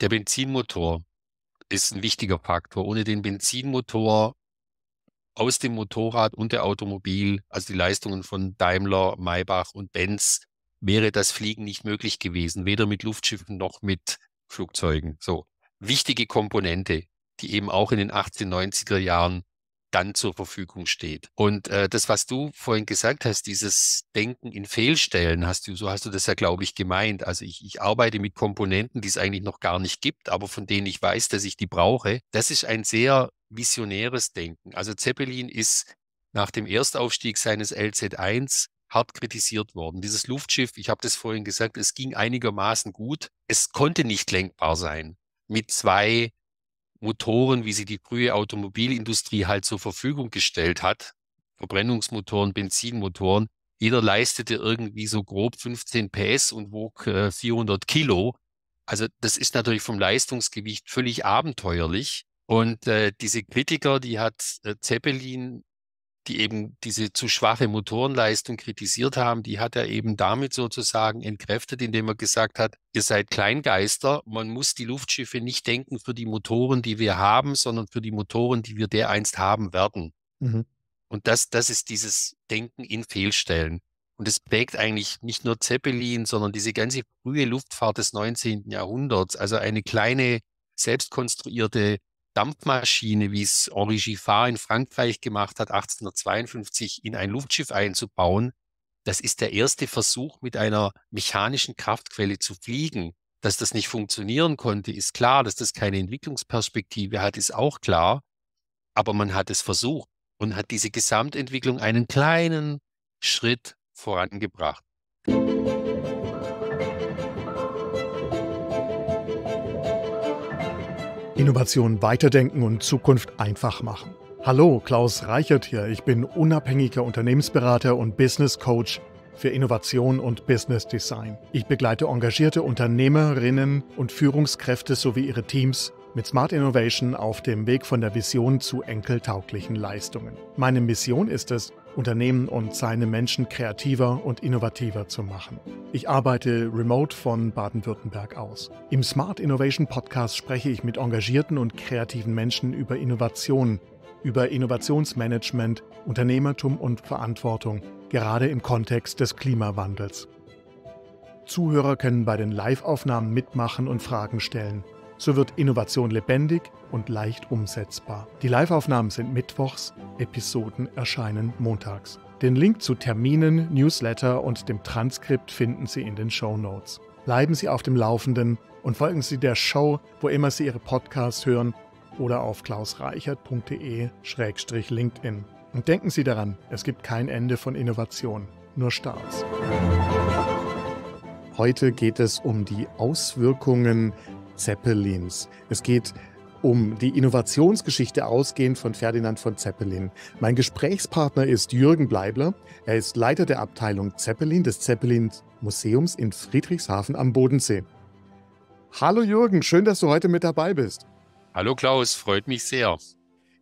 Der Benzinmotor ist ein wichtiger Faktor. Ohne den Benzinmotor aus dem Motorrad und der Automobil, also die Leistungen von Daimler, Maybach und Benz, wäre das Fliegen nicht möglich gewesen, weder mit Luftschiffen noch mit Flugzeugen. So wichtige Komponente, die eben auch in den 1890er Jahren dann zur Verfügung steht. Und äh, das, was du vorhin gesagt hast, dieses Denken in Fehlstellen, hast du, so hast du das ja, glaube ich, gemeint. Also ich, ich arbeite mit Komponenten, die es eigentlich noch gar nicht gibt, aber von denen ich weiß, dass ich die brauche. Das ist ein sehr visionäres Denken. Also Zeppelin ist nach dem Erstaufstieg seines LZ1 hart kritisiert worden. Dieses Luftschiff, ich habe das vorhin gesagt, es ging einigermaßen gut. Es konnte nicht lenkbar sein mit zwei Motoren, wie sie die frühe Automobilindustrie halt zur Verfügung gestellt hat, Verbrennungsmotoren, Benzinmotoren, jeder leistete irgendwie so grob 15 PS und wog äh, 400 Kilo. Also das ist natürlich vom Leistungsgewicht völlig abenteuerlich. Und äh, diese Kritiker, die hat äh, Zeppelin die eben diese zu schwache Motorenleistung kritisiert haben, die hat er eben damit sozusagen entkräftet, indem er gesagt hat, ihr seid Kleingeister, man muss die Luftschiffe nicht denken für die Motoren, die wir haben, sondern für die Motoren, die wir dereinst haben werden. Mhm. Und das, das ist dieses Denken in Fehlstellen. Und es prägt eigentlich nicht nur Zeppelin, sondern diese ganze frühe Luftfahrt des 19. Jahrhunderts, also eine kleine selbstkonstruierte Dampfmaschine, wie es Henri Giffard in Frankreich gemacht hat, 1852 in ein Luftschiff einzubauen. Das ist der erste Versuch, mit einer mechanischen Kraftquelle zu fliegen. Dass das nicht funktionieren konnte, ist klar. Dass das keine Entwicklungsperspektive hat, ist auch klar. Aber man hat es versucht und hat diese Gesamtentwicklung einen kleinen Schritt vorangebracht. Musik Innovation weiterdenken und Zukunft einfach machen. Hallo, Klaus Reichert hier. Ich bin unabhängiger Unternehmensberater und Business Coach für Innovation und Business Design. Ich begleite engagierte Unternehmerinnen und Führungskräfte sowie ihre Teams mit Smart Innovation auf dem Weg von der Vision zu enkeltauglichen Leistungen. Meine Mission ist es, Unternehmen und seine Menschen kreativer und innovativer zu machen. Ich arbeite remote von Baden-Württemberg aus. Im Smart Innovation Podcast spreche ich mit engagierten und kreativen Menschen über Innovationen, über Innovationsmanagement, Unternehmertum und Verantwortung, gerade im Kontext des Klimawandels. Zuhörer können bei den Live-Aufnahmen mitmachen und Fragen stellen. So wird Innovation lebendig und leicht umsetzbar. Die Liveaufnahmen sind mittwochs, Episoden erscheinen montags. Den Link zu Terminen, Newsletter und dem Transkript finden Sie in den Show Notes. Bleiben Sie auf dem Laufenden und folgen Sie der Show, wo immer Sie Ihre Podcasts hören oder auf klausreichert.de-linkedin. Und denken Sie daran, es gibt kein Ende von Innovation, nur Starts. Heute geht es um die Auswirkungen Zeppelins. Es geht um die Innovationsgeschichte ausgehend von Ferdinand von Zeppelin. Mein Gesprächspartner ist Jürgen Bleibler. Er ist Leiter der Abteilung Zeppelin des Zeppelin Museums in Friedrichshafen am Bodensee. Hallo Jürgen, schön, dass du heute mit dabei bist. Hallo Klaus, freut mich sehr.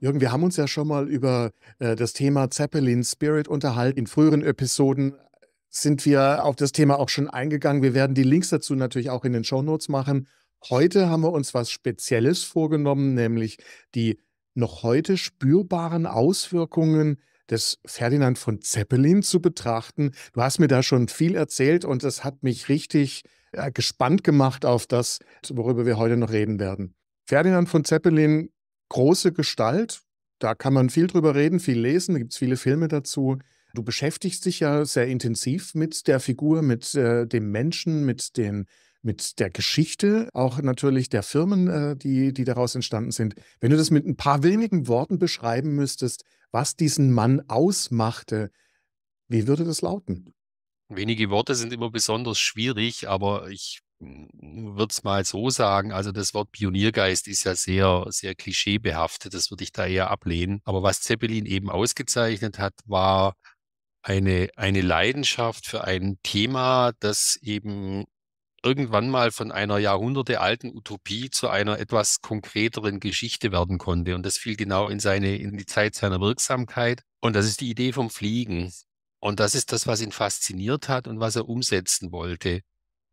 Jürgen, wir haben uns ja schon mal über äh, das Thema Zeppelin Spirit unterhalten. In früheren Episoden sind wir auf das Thema auch schon eingegangen. Wir werden die Links dazu natürlich auch in den Shownotes machen. Heute haben wir uns was Spezielles vorgenommen, nämlich die noch heute spürbaren Auswirkungen des Ferdinand von Zeppelin zu betrachten. Du hast mir da schon viel erzählt und das hat mich richtig äh, gespannt gemacht auf das, worüber wir heute noch reden werden. Ferdinand von Zeppelin, große Gestalt, da kann man viel drüber reden, viel lesen, da gibt es viele Filme dazu. Du beschäftigst dich ja sehr intensiv mit der Figur, mit äh, dem Menschen, mit den mit der Geschichte, auch natürlich der Firmen, äh, die, die daraus entstanden sind. Wenn du das mit ein paar wenigen Worten beschreiben müsstest, was diesen Mann ausmachte, wie würde das lauten? Wenige Worte sind immer besonders schwierig, aber ich mm, würde es mal so sagen, also das Wort Pioniergeist ist ja sehr, sehr klischeebehaftet, das würde ich da eher ablehnen. Aber was Zeppelin eben ausgezeichnet hat, war eine, eine Leidenschaft für ein Thema, das eben irgendwann mal von einer jahrhundertealten Utopie zu einer etwas konkreteren Geschichte werden konnte. Und das fiel genau in seine, in die Zeit seiner Wirksamkeit. Und das ist die Idee vom Fliegen. Und das ist das, was ihn fasziniert hat und was er umsetzen wollte.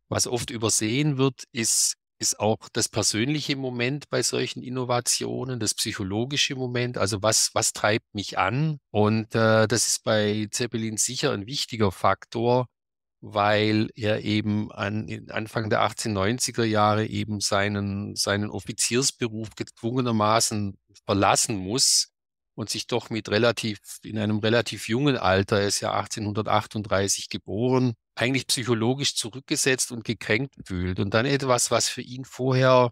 Was oft übersehen wird, ist, ist auch das persönliche Moment bei solchen Innovationen, das psychologische Moment, also was, was treibt mich an? Und äh, das ist bei Zeppelin sicher ein wichtiger Faktor, weil er eben an, Anfang der 1890er Jahre eben seinen, seinen Offiziersberuf gezwungenermaßen verlassen muss und sich doch mit relativ, in einem relativ jungen Alter, er ist ja 1838 geboren, eigentlich psychologisch zurückgesetzt und gekränkt fühlt. Und dann etwas, was für ihn vorher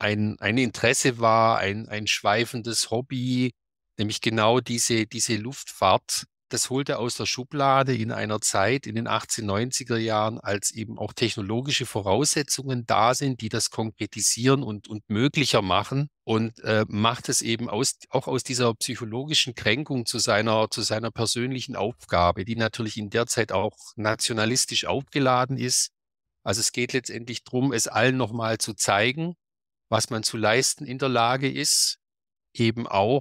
ein, ein Interesse war, ein, ein schweifendes Hobby, nämlich genau diese, diese Luftfahrt, das holt er aus der Schublade in einer Zeit in den 1890er Jahren, als eben auch technologische Voraussetzungen da sind, die das konkretisieren und, und möglicher machen und äh, macht es eben aus, auch aus dieser psychologischen Kränkung zu seiner, zu seiner persönlichen Aufgabe, die natürlich in der Zeit auch nationalistisch aufgeladen ist. Also es geht letztendlich darum, es allen nochmal zu zeigen, was man zu leisten in der Lage ist, eben auch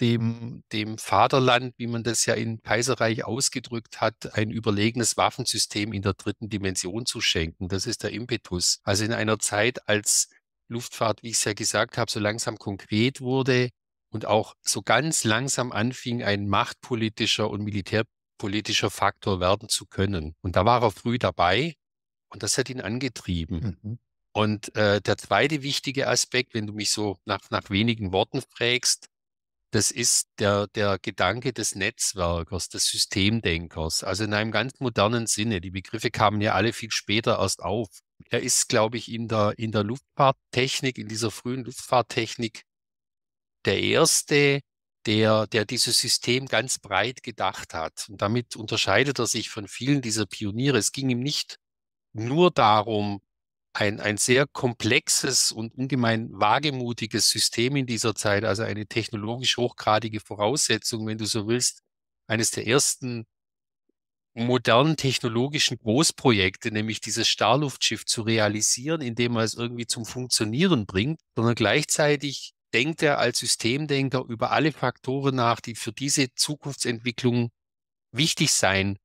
dem, dem Vaterland, wie man das ja im Kaiserreich ausgedrückt hat, ein überlegenes Waffensystem in der dritten Dimension zu schenken. Das ist der Impetus. Also in einer Zeit, als Luftfahrt, wie ich es ja gesagt habe, so langsam konkret wurde und auch so ganz langsam anfing, ein machtpolitischer und militärpolitischer Faktor werden zu können. Und da war er früh dabei und das hat ihn angetrieben. Mhm. Und äh, der zweite wichtige Aspekt, wenn du mich so nach, nach wenigen Worten fragst, das ist der, der Gedanke des Netzwerkers, des Systemdenkers, also in einem ganz modernen Sinne. Die Begriffe kamen ja alle viel später erst auf. Er ist, glaube ich, in der, in der Luftfahrttechnik, in dieser frühen Luftfahrttechnik der Erste, der, der dieses System ganz breit gedacht hat. Und damit unterscheidet er sich von vielen dieser Pioniere. Es ging ihm nicht nur darum, ein, ein sehr komplexes und ungemein wagemutiges System in dieser Zeit, also eine technologisch hochgradige Voraussetzung, wenn du so willst, eines der ersten modernen technologischen Großprojekte, nämlich dieses Starluftschiff zu realisieren, indem man es irgendwie zum Funktionieren bringt, sondern gleichzeitig denkt er als Systemdenker über alle Faktoren nach, die für diese Zukunftsentwicklung wichtig sein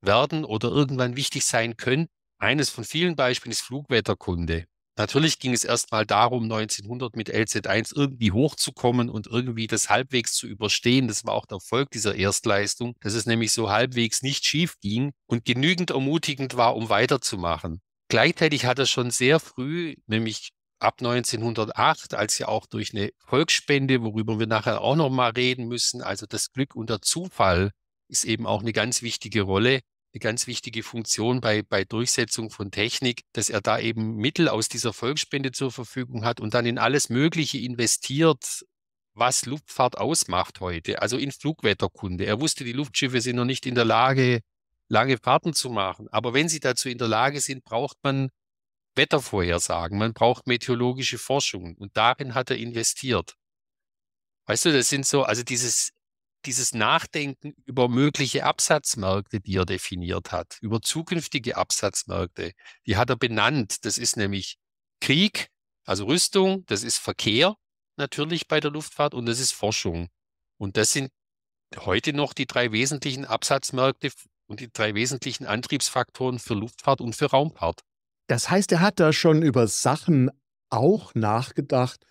werden oder irgendwann wichtig sein könnten. Eines von vielen Beispielen ist Flugwetterkunde. Natürlich ging es erstmal darum, 1900 mit LZ1 irgendwie hochzukommen und irgendwie das halbwegs zu überstehen. Das war auch der Erfolg dieser Erstleistung, dass es nämlich so halbwegs nicht schief ging und genügend ermutigend war, um weiterzumachen. Gleichzeitig hat er schon sehr früh, nämlich ab 1908, als ja auch durch eine Volksspende, worüber wir nachher auch nochmal reden müssen, also das Glück und der Zufall ist eben auch eine ganz wichtige Rolle, eine ganz wichtige Funktion bei, bei Durchsetzung von Technik, dass er da eben Mittel aus dieser Volksspende zur Verfügung hat und dann in alles Mögliche investiert, was Luftfahrt ausmacht heute, also in Flugwetterkunde. Er wusste, die Luftschiffe sind noch nicht in der Lage, lange Fahrten zu machen. Aber wenn sie dazu in der Lage sind, braucht man Wettervorhersagen, man braucht meteorologische Forschung und darin hat er investiert. Weißt du, das sind so, also dieses dieses Nachdenken über mögliche Absatzmärkte, die er definiert hat, über zukünftige Absatzmärkte, die hat er benannt. Das ist nämlich Krieg, also Rüstung, das ist Verkehr natürlich bei der Luftfahrt und das ist Forschung. Und das sind heute noch die drei wesentlichen Absatzmärkte und die drei wesentlichen Antriebsfaktoren für Luftfahrt und für Raumfahrt. Das heißt, er hat da schon über Sachen auch nachgedacht,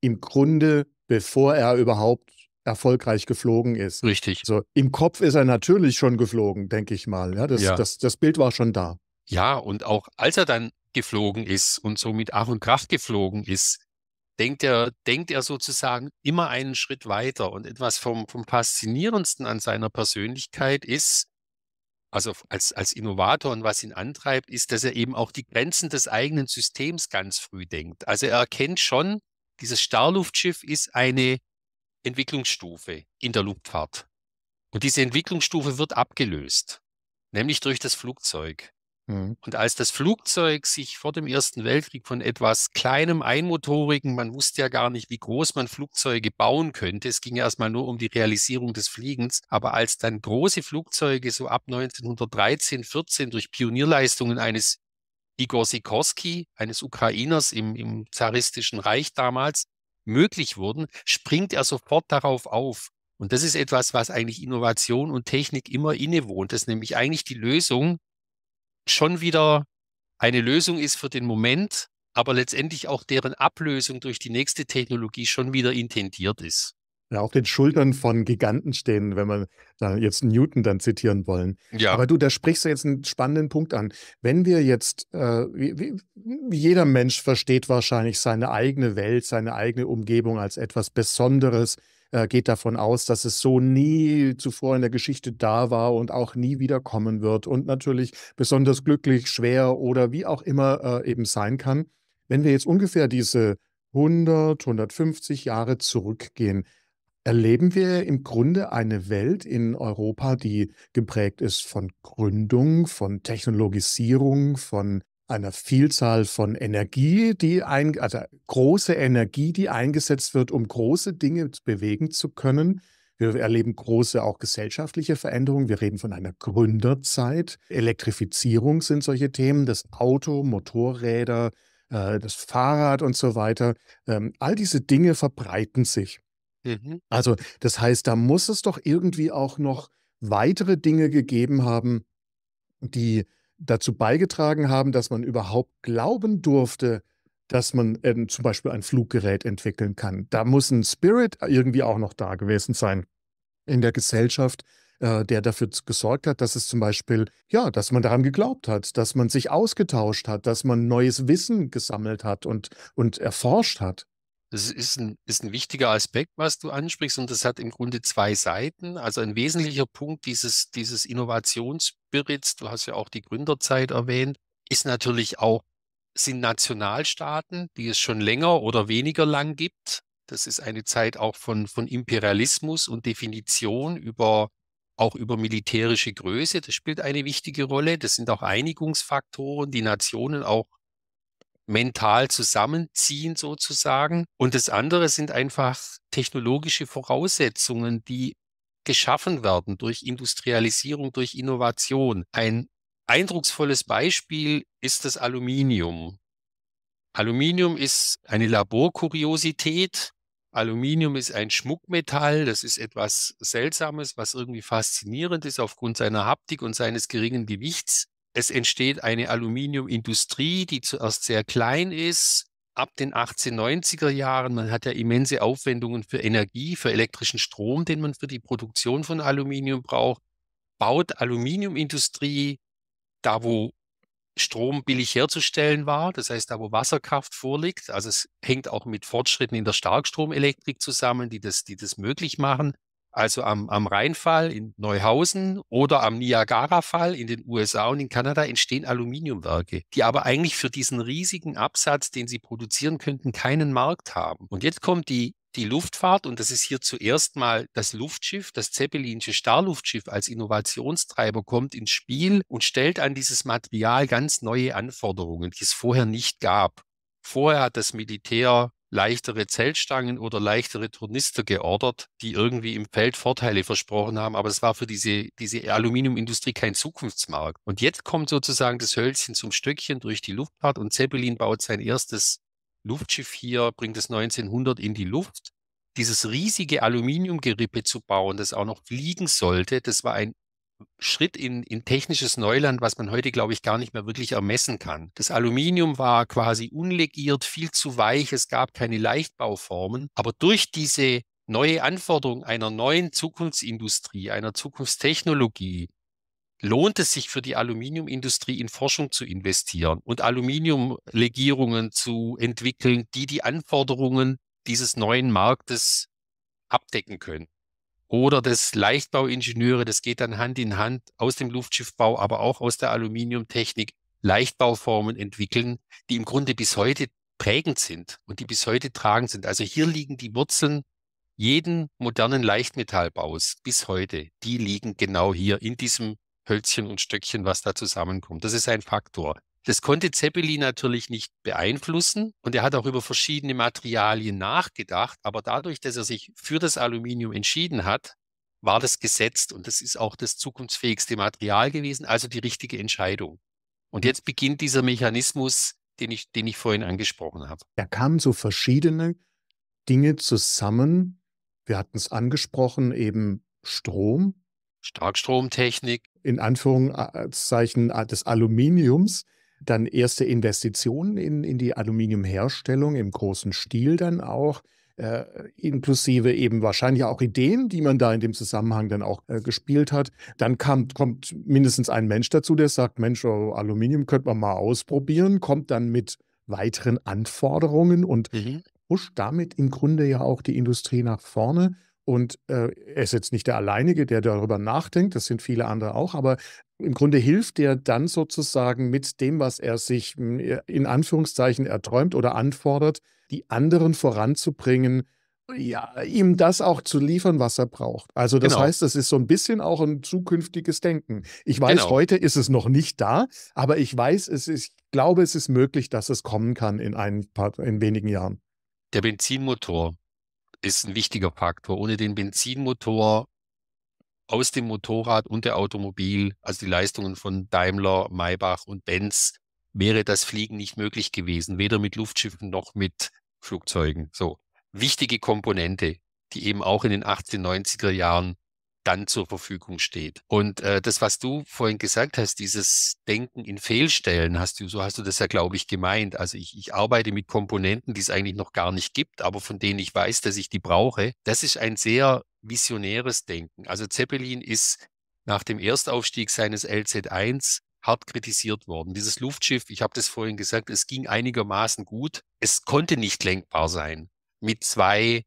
im Grunde, bevor er überhaupt erfolgreich geflogen ist. Richtig. So, also, Im Kopf ist er natürlich schon geflogen, denke ich mal. Ja, das, ja. Das, das Bild war schon da. Ja, und auch als er dann geflogen ist und so mit Ach und Kraft geflogen ist, denkt er, denkt er sozusagen immer einen Schritt weiter. Und etwas vom, vom Faszinierendsten an seiner Persönlichkeit ist, also als, als Innovator und was ihn antreibt, ist, dass er eben auch die Grenzen des eigenen Systems ganz früh denkt. Also er erkennt schon, dieses Starluftschiff ist eine Entwicklungsstufe in der Luftfahrt. Und diese Entwicklungsstufe wird abgelöst, nämlich durch das Flugzeug. Mhm. Und als das Flugzeug sich vor dem Ersten Weltkrieg von etwas kleinem einmotorigen, man wusste ja gar nicht, wie groß man Flugzeuge bauen könnte, es ging ja erstmal nur um die Realisierung des Fliegens, aber als dann große Flugzeuge so ab 1913, 14 durch Pionierleistungen eines Igor Sikorsky, eines Ukrainers im, im zaristischen Reich damals, möglich wurden, springt er sofort darauf auf. Und das ist etwas, was eigentlich Innovation und Technik immer innewohnt, dass nämlich eigentlich die Lösung schon wieder eine Lösung ist für den Moment, aber letztendlich auch deren Ablösung durch die nächste Technologie schon wieder intendiert ist ja, auf den Schultern von Giganten stehen, wenn wir da jetzt Newton dann zitieren wollen. Ja. Aber du, da sprichst du jetzt einen spannenden Punkt an. Wenn wir jetzt, äh, wie, wie, jeder Mensch versteht wahrscheinlich seine eigene Welt, seine eigene Umgebung als etwas Besonderes, äh, geht davon aus, dass es so nie zuvor in der Geschichte da war und auch nie wiederkommen wird und natürlich besonders glücklich, schwer oder wie auch immer äh, eben sein kann. Wenn wir jetzt ungefähr diese 100, 150 Jahre zurückgehen, erleben wir im Grunde eine Welt in Europa, die geprägt ist von Gründung, von Technologisierung, von einer Vielzahl von Energie, die ein, also große Energie, die eingesetzt wird, um große Dinge bewegen zu können. Wir erleben große auch gesellschaftliche Veränderungen. Wir reden von einer Gründerzeit. Elektrifizierung sind solche Themen. Das Auto, Motorräder, äh, das Fahrrad und so weiter. Ähm, all diese Dinge verbreiten sich. Mhm. Also das heißt, da muss es doch irgendwie auch noch weitere Dinge gegeben haben, die dazu beigetragen haben, dass man überhaupt glauben durfte, dass man ähm, zum Beispiel ein Fluggerät entwickeln kann. Da muss ein Spirit irgendwie auch noch da gewesen sein in der Gesellschaft, äh, der dafür gesorgt hat, dass es zum Beispiel, ja, dass man daran geglaubt hat, dass man sich ausgetauscht hat, dass man neues Wissen gesammelt hat und, und erforscht hat. Das ist ein, ist ein wichtiger Aspekt, was du ansprichst, und das hat im Grunde zwei Seiten. Also ein wesentlicher Punkt dieses, dieses Innovationsspirits, du hast ja auch die Gründerzeit erwähnt, ist natürlich auch, sind Nationalstaaten, die es schon länger oder weniger lang gibt. Das ist eine Zeit auch von, von Imperialismus und Definition über auch über militärische Größe. Das spielt eine wichtige Rolle. Das sind auch Einigungsfaktoren, die Nationen auch mental zusammenziehen sozusagen. Und das andere sind einfach technologische Voraussetzungen, die geschaffen werden durch Industrialisierung, durch Innovation. Ein eindrucksvolles Beispiel ist das Aluminium. Aluminium ist eine Laborkuriosität. Aluminium ist ein Schmuckmetall, das ist etwas Seltsames, was irgendwie faszinierend ist aufgrund seiner Haptik und seines geringen Gewichts. Es entsteht eine Aluminiumindustrie, die zuerst sehr klein ist. Ab den 1890er Jahren, man hat ja immense Aufwendungen für Energie, für elektrischen Strom, den man für die Produktion von Aluminium braucht, baut Aluminiumindustrie da, wo Strom billig herzustellen war, das heißt da, wo Wasserkraft vorliegt. Also es hängt auch mit Fortschritten in der Starkstromelektrik zusammen, die das, die das möglich machen also am, am Rheinfall in Neuhausen oder am Niagarafall in den USA und in Kanada entstehen Aluminiumwerke, die aber eigentlich für diesen riesigen Absatz, den sie produzieren könnten, keinen Markt haben. Und jetzt kommt die die Luftfahrt, und das ist hier zuerst mal das Luftschiff, das Zeppelinsche Starluftschiff als Innovationstreiber kommt ins Spiel und stellt an dieses Material ganz neue Anforderungen, die es vorher nicht gab. Vorher hat das Militär leichtere Zeltstangen oder leichtere Turnister geordert, die irgendwie im Feld Vorteile versprochen haben. Aber es war für diese, diese Aluminiumindustrie kein Zukunftsmarkt. Und jetzt kommt sozusagen das Hölzchen zum Stöckchen durch die Luftfahrt und Zeppelin baut sein erstes Luftschiff hier, bringt es 1900 in die Luft. Dieses riesige Aluminiumgerippe zu bauen, das auch noch fliegen sollte, das war ein Schritt in, in technisches Neuland, was man heute, glaube ich, gar nicht mehr wirklich ermessen kann. Das Aluminium war quasi unlegiert, viel zu weich, es gab keine Leichtbauformen. Aber durch diese neue Anforderung einer neuen Zukunftsindustrie, einer Zukunftstechnologie, lohnt es sich für die Aluminiumindustrie in Forschung zu investieren und Aluminiumlegierungen zu entwickeln, die die Anforderungen dieses neuen Marktes abdecken können oder des Leichtbauingenieure. Das geht dann Hand in Hand aus dem Luftschiffbau, aber auch aus der Aluminiumtechnik Leichtbauformen entwickeln, die im Grunde bis heute prägend sind und die bis heute tragend sind. Also hier liegen die Wurzeln jeden modernen Leichtmetallbaus bis heute. Die liegen genau hier in diesem Hölzchen und Stöckchen, was da zusammenkommt. Das ist ein Faktor. Das konnte Zeppelin natürlich nicht beeinflussen und er hat auch über verschiedene Materialien nachgedacht, aber dadurch, dass er sich für das Aluminium entschieden hat, war das gesetzt und das ist auch das zukunftsfähigste Material gewesen, also die richtige Entscheidung. Und mhm. jetzt beginnt dieser Mechanismus, den ich, den ich vorhin angesprochen habe. Da kamen so verschiedene Dinge zusammen. Wir hatten es angesprochen, eben Strom. Starkstromtechnik. In Anführungszeichen äh, des Aluminiums dann erste Investitionen in, in die Aluminiumherstellung im großen Stil dann auch. Äh, inklusive eben wahrscheinlich auch Ideen, die man da in dem Zusammenhang dann auch äh, gespielt hat. Dann kam, kommt mindestens ein Mensch dazu, der sagt, Mensch, oh, Aluminium könnte man mal ausprobieren, kommt dann mit weiteren Anforderungen und mhm. pusht damit im Grunde ja auch die Industrie nach vorne. Und äh, er ist jetzt nicht der Alleinige, der darüber nachdenkt, das sind viele andere auch, aber im Grunde hilft er dann sozusagen mit dem, was er sich hm, in Anführungszeichen erträumt oder anfordert, die anderen voranzubringen, ja, ihm das auch zu liefern, was er braucht. Also das genau. heißt, das ist so ein bisschen auch ein zukünftiges Denken. Ich weiß, genau. heute ist es noch nicht da, aber ich weiß, es ist, ich glaube, es ist möglich, dass es kommen kann in ein paar, in wenigen Jahren. Der Benzinmotor ist ein wichtiger Faktor. Ohne den Benzinmotor aus dem Motorrad und der Automobil, also die Leistungen von Daimler, Maybach und Benz, wäre das Fliegen nicht möglich gewesen, weder mit Luftschiffen noch mit Flugzeugen. So wichtige Komponente, die eben auch in den 1890er Jahren dann zur Verfügung steht. Und äh, das, was du vorhin gesagt hast, dieses Denken in Fehlstellen, hast du, so hast du das ja, glaube ich, gemeint. Also ich, ich arbeite mit Komponenten, die es eigentlich noch gar nicht gibt, aber von denen ich weiß, dass ich die brauche. Das ist ein sehr visionäres Denken. Also Zeppelin ist nach dem Erstaufstieg seines LZ1 hart kritisiert worden. Dieses Luftschiff, ich habe das vorhin gesagt, es ging einigermaßen gut. Es konnte nicht lenkbar sein mit zwei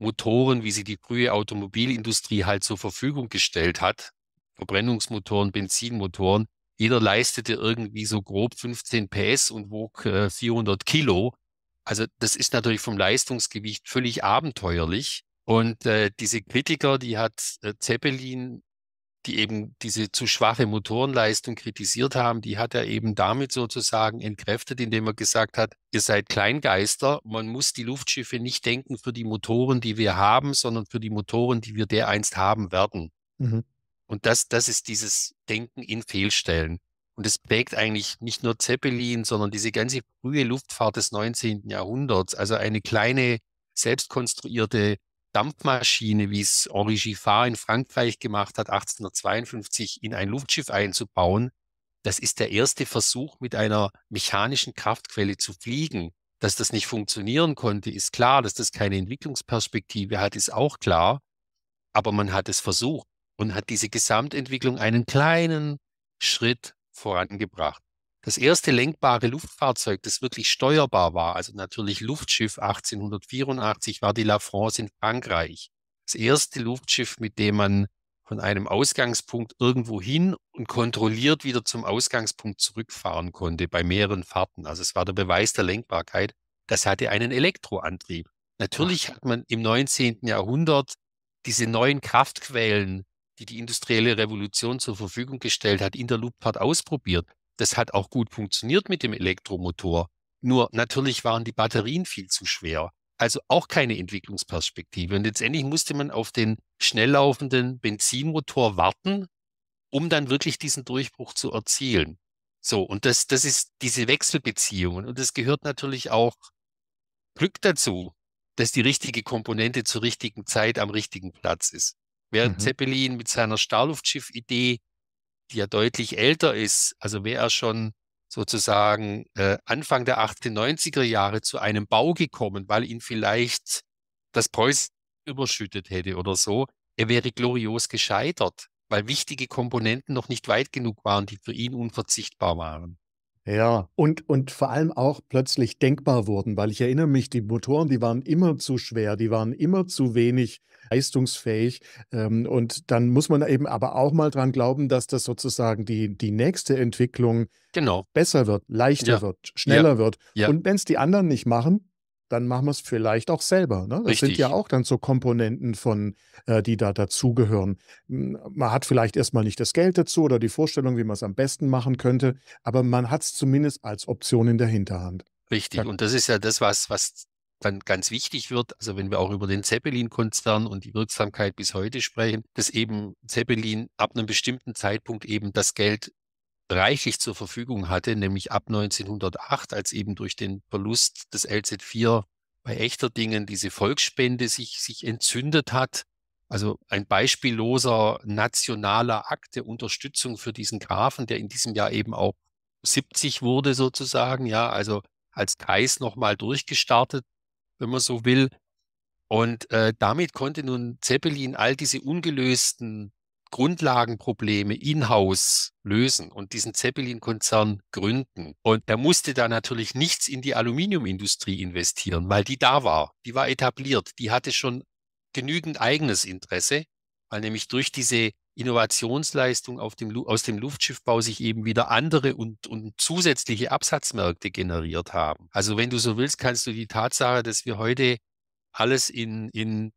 Motoren, wie sie die frühe Automobilindustrie halt zur Verfügung gestellt hat, Verbrennungsmotoren, Benzinmotoren, jeder leistete irgendwie so grob 15 PS und wog äh, 400 Kilo. Also das ist natürlich vom Leistungsgewicht völlig abenteuerlich. Und äh, diese Kritiker, die hat äh, Zeppelin die eben diese zu schwache Motorenleistung kritisiert haben, die hat er eben damit sozusagen entkräftet, indem er gesagt hat, ihr seid Kleingeister, man muss die Luftschiffe nicht denken für die Motoren, die wir haben, sondern für die Motoren, die wir dereinst haben werden. Mhm. Und das, das ist dieses Denken in Fehlstellen. Und es prägt eigentlich nicht nur Zeppelin, sondern diese ganze frühe Luftfahrt des 19. Jahrhunderts, also eine kleine selbstkonstruierte Dampfmaschine, wie es Henri Giffard in Frankreich gemacht hat, 1852 in ein Luftschiff einzubauen, das ist der erste Versuch, mit einer mechanischen Kraftquelle zu fliegen. Dass das nicht funktionieren konnte, ist klar. Dass das keine Entwicklungsperspektive hat, ist auch klar. Aber man hat es versucht und hat diese Gesamtentwicklung einen kleinen Schritt vorangebracht. Das erste lenkbare Luftfahrzeug, das wirklich steuerbar war, also natürlich Luftschiff 1884, war die La France in Frankreich. Das erste Luftschiff, mit dem man von einem Ausgangspunkt irgendwo hin und kontrolliert wieder zum Ausgangspunkt zurückfahren konnte bei mehreren Fahrten. Also es war der Beweis der Lenkbarkeit. Das hatte einen Elektroantrieb. Natürlich hat man im 19. Jahrhundert diese neuen Kraftquellen, die die industrielle Revolution zur Verfügung gestellt hat, in der Luftfahrt ausprobiert. Das hat auch gut funktioniert mit dem Elektromotor. Nur natürlich waren die Batterien viel zu schwer. Also auch keine Entwicklungsperspektive. Und letztendlich musste man auf den schnell laufenden Benzinmotor warten, um dann wirklich diesen Durchbruch zu erzielen. So, und das, das ist diese Wechselbeziehungen. Und es gehört natürlich auch Glück dazu, dass die richtige Komponente zur richtigen Zeit am richtigen Platz ist. Während mhm. Zeppelin mit seiner Starluftschiff-Idee die ja deutlich älter ist, also wäre er schon sozusagen äh, Anfang der 1890er Jahre zu einem Bau gekommen, weil ihn vielleicht das Preuß überschüttet hätte oder so, er wäre glorios gescheitert, weil wichtige Komponenten noch nicht weit genug waren, die für ihn unverzichtbar waren. Ja, und, und vor allem auch plötzlich denkbar wurden, weil ich erinnere mich, die Motoren, die waren immer zu schwer, die waren immer zu wenig leistungsfähig. Ähm, und dann muss man eben aber auch mal dran glauben, dass das sozusagen die, die nächste Entwicklung genau. besser wird, leichter ja. wird, schneller ja. wird. Ja. Und wenn es die anderen nicht machen, dann machen wir es vielleicht auch selber. Ne? Das Richtig. sind ja auch dann so Komponenten von, äh, die da dazugehören. Man hat vielleicht erstmal nicht das Geld dazu oder die Vorstellung, wie man es am besten machen könnte, aber man hat es zumindest als Option in der Hinterhand. Richtig. Und das ist ja das, was, was dann ganz wichtig wird, also wenn wir auch über den Zeppelin-Konzern und die Wirksamkeit bis heute sprechen, dass eben Zeppelin ab einem bestimmten Zeitpunkt eben das Geld reichlich zur Verfügung hatte, nämlich ab 1908, als eben durch den Verlust des LZ4 bei Echterdingen diese Volksspende sich, sich entzündet hat. Also ein beispielloser nationaler Akt der Unterstützung für diesen Grafen, der in diesem Jahr eben auch 70 wurde sozusagen, ja, also als Kreis nochmal durchgestartet, wenn man so will. Und äh, damit konnte nun Zeppelin all diese ungelösten Grundlagenprobleme in-house lösen und diesen Zeppelin-Konzern gründen. Und er musste da natürlich nichts in die Aluminiumindustrie investieren, weil die da war. Die war etabliert. Die hatte schon genügend eigenes Interesse, weil nämlich durch diese Innovationsleistung dem, aus dem Luftschiffbau sich eben wieder andere und, und, zusätzliche Absatzmärkte generiert haben. Also wenn du so willst, kannst du die Tatsache, dass wir heute alles in, in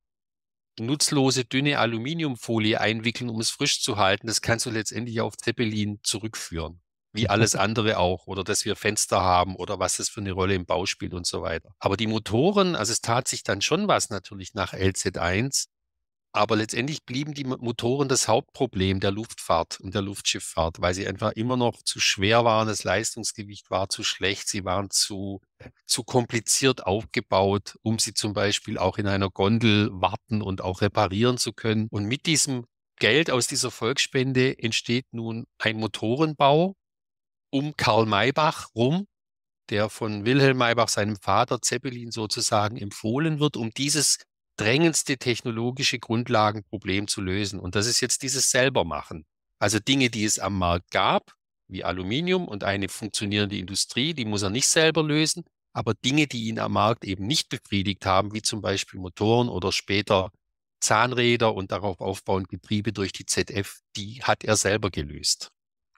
nutzlose, dünne Aluminiumfolie einwickeln, um es frisch zu halten. Das kannst du letztendlich auf Zeppelin zurückführen. Wie alles andere auch. Oder dass wir Fenster haben oder was das für eine Rolle im Bau spielt und so weiter. Aber die Motoren, also es tat sich dann schon was natürlich nach LZ1. Aber letztendlich blieben die Motoren das Hauptproblem der Luftfahrt und der Luftschifffahrt, weil sie einfach immer noch zu schwer waren, das Leistungsgewicht war zu schlecht, sie waren zu, zu kompliziert aufgebaut, um sie zum Beispiel auch in einer Gondel warten und auch reparieren zu können. Und mit diesem Geld aus dieser Volksspende entsteht nun ein Motorenbau um Karl Maybach rum, der von Wilhelm Maybach, seinem Vater Zeppelin sozusagen empfohlen wird, um dieses drängendste technologische Grundlagenproblem zu lösen. Und das ist jetzt dieses Selbermachen. Also Dinge, die es am Markt gab, wie Aluminium und eine funktionierende Industrie, die muss er nicht selber lösen. Aber Dinge, die ihn am Markt eben nicht befriedigt haben, wie zum Beispiel Motoren oder später Zahnräder und darauf aufbauend Getriebe durch die ZF, die hat er selber gelöst.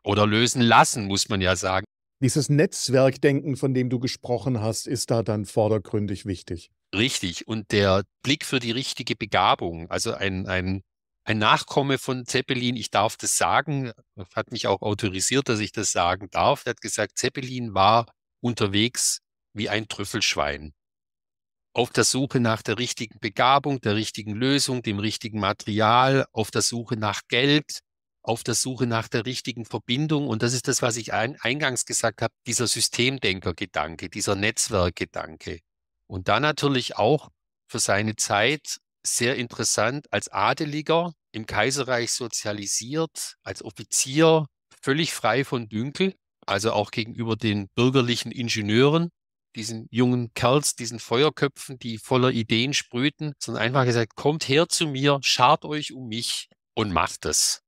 Oder lösen lassen, muss man ja sagen. Dieses Netzwerkdenken, von dem du gesprochen hast, ist da dann vordergründig wichtig. Richtig. Und der Blick für die richtige Begabung, also ein, ein, ein Nachkomme von Zeppelin, ich darf das sagen, hat mich auch autorisiert, dass ich das sagen darf. Er hat gesagt, Zeppelin war unterwegs wie ein Trüffelschwein. Auf der Suche nach der richtigen Begabung, der richtigen Lösung, dem richtigen Material, auf der Suche nach Geld, auf der Suche nach der richtigen Verbindung. Und das ist das, was ich ein, eingangs gesagt habe, dieser Systemdenker-Gedanke, dieser Netzwerk-Gedanke. Und dann natürlich auch für seine Zeit sehr interessant als Adeliger im Kaiserreich sozialisiert, als Offizier völlig frei von Dünkel, also auch gegenüber den bürgerlichen Ingenieuren, diesen jungen Kerls, diesen Feuerköpfen, die voller Ideen sprühten, sondern einfach gesagt, kommt her zu mir, schart euch um mich und macht es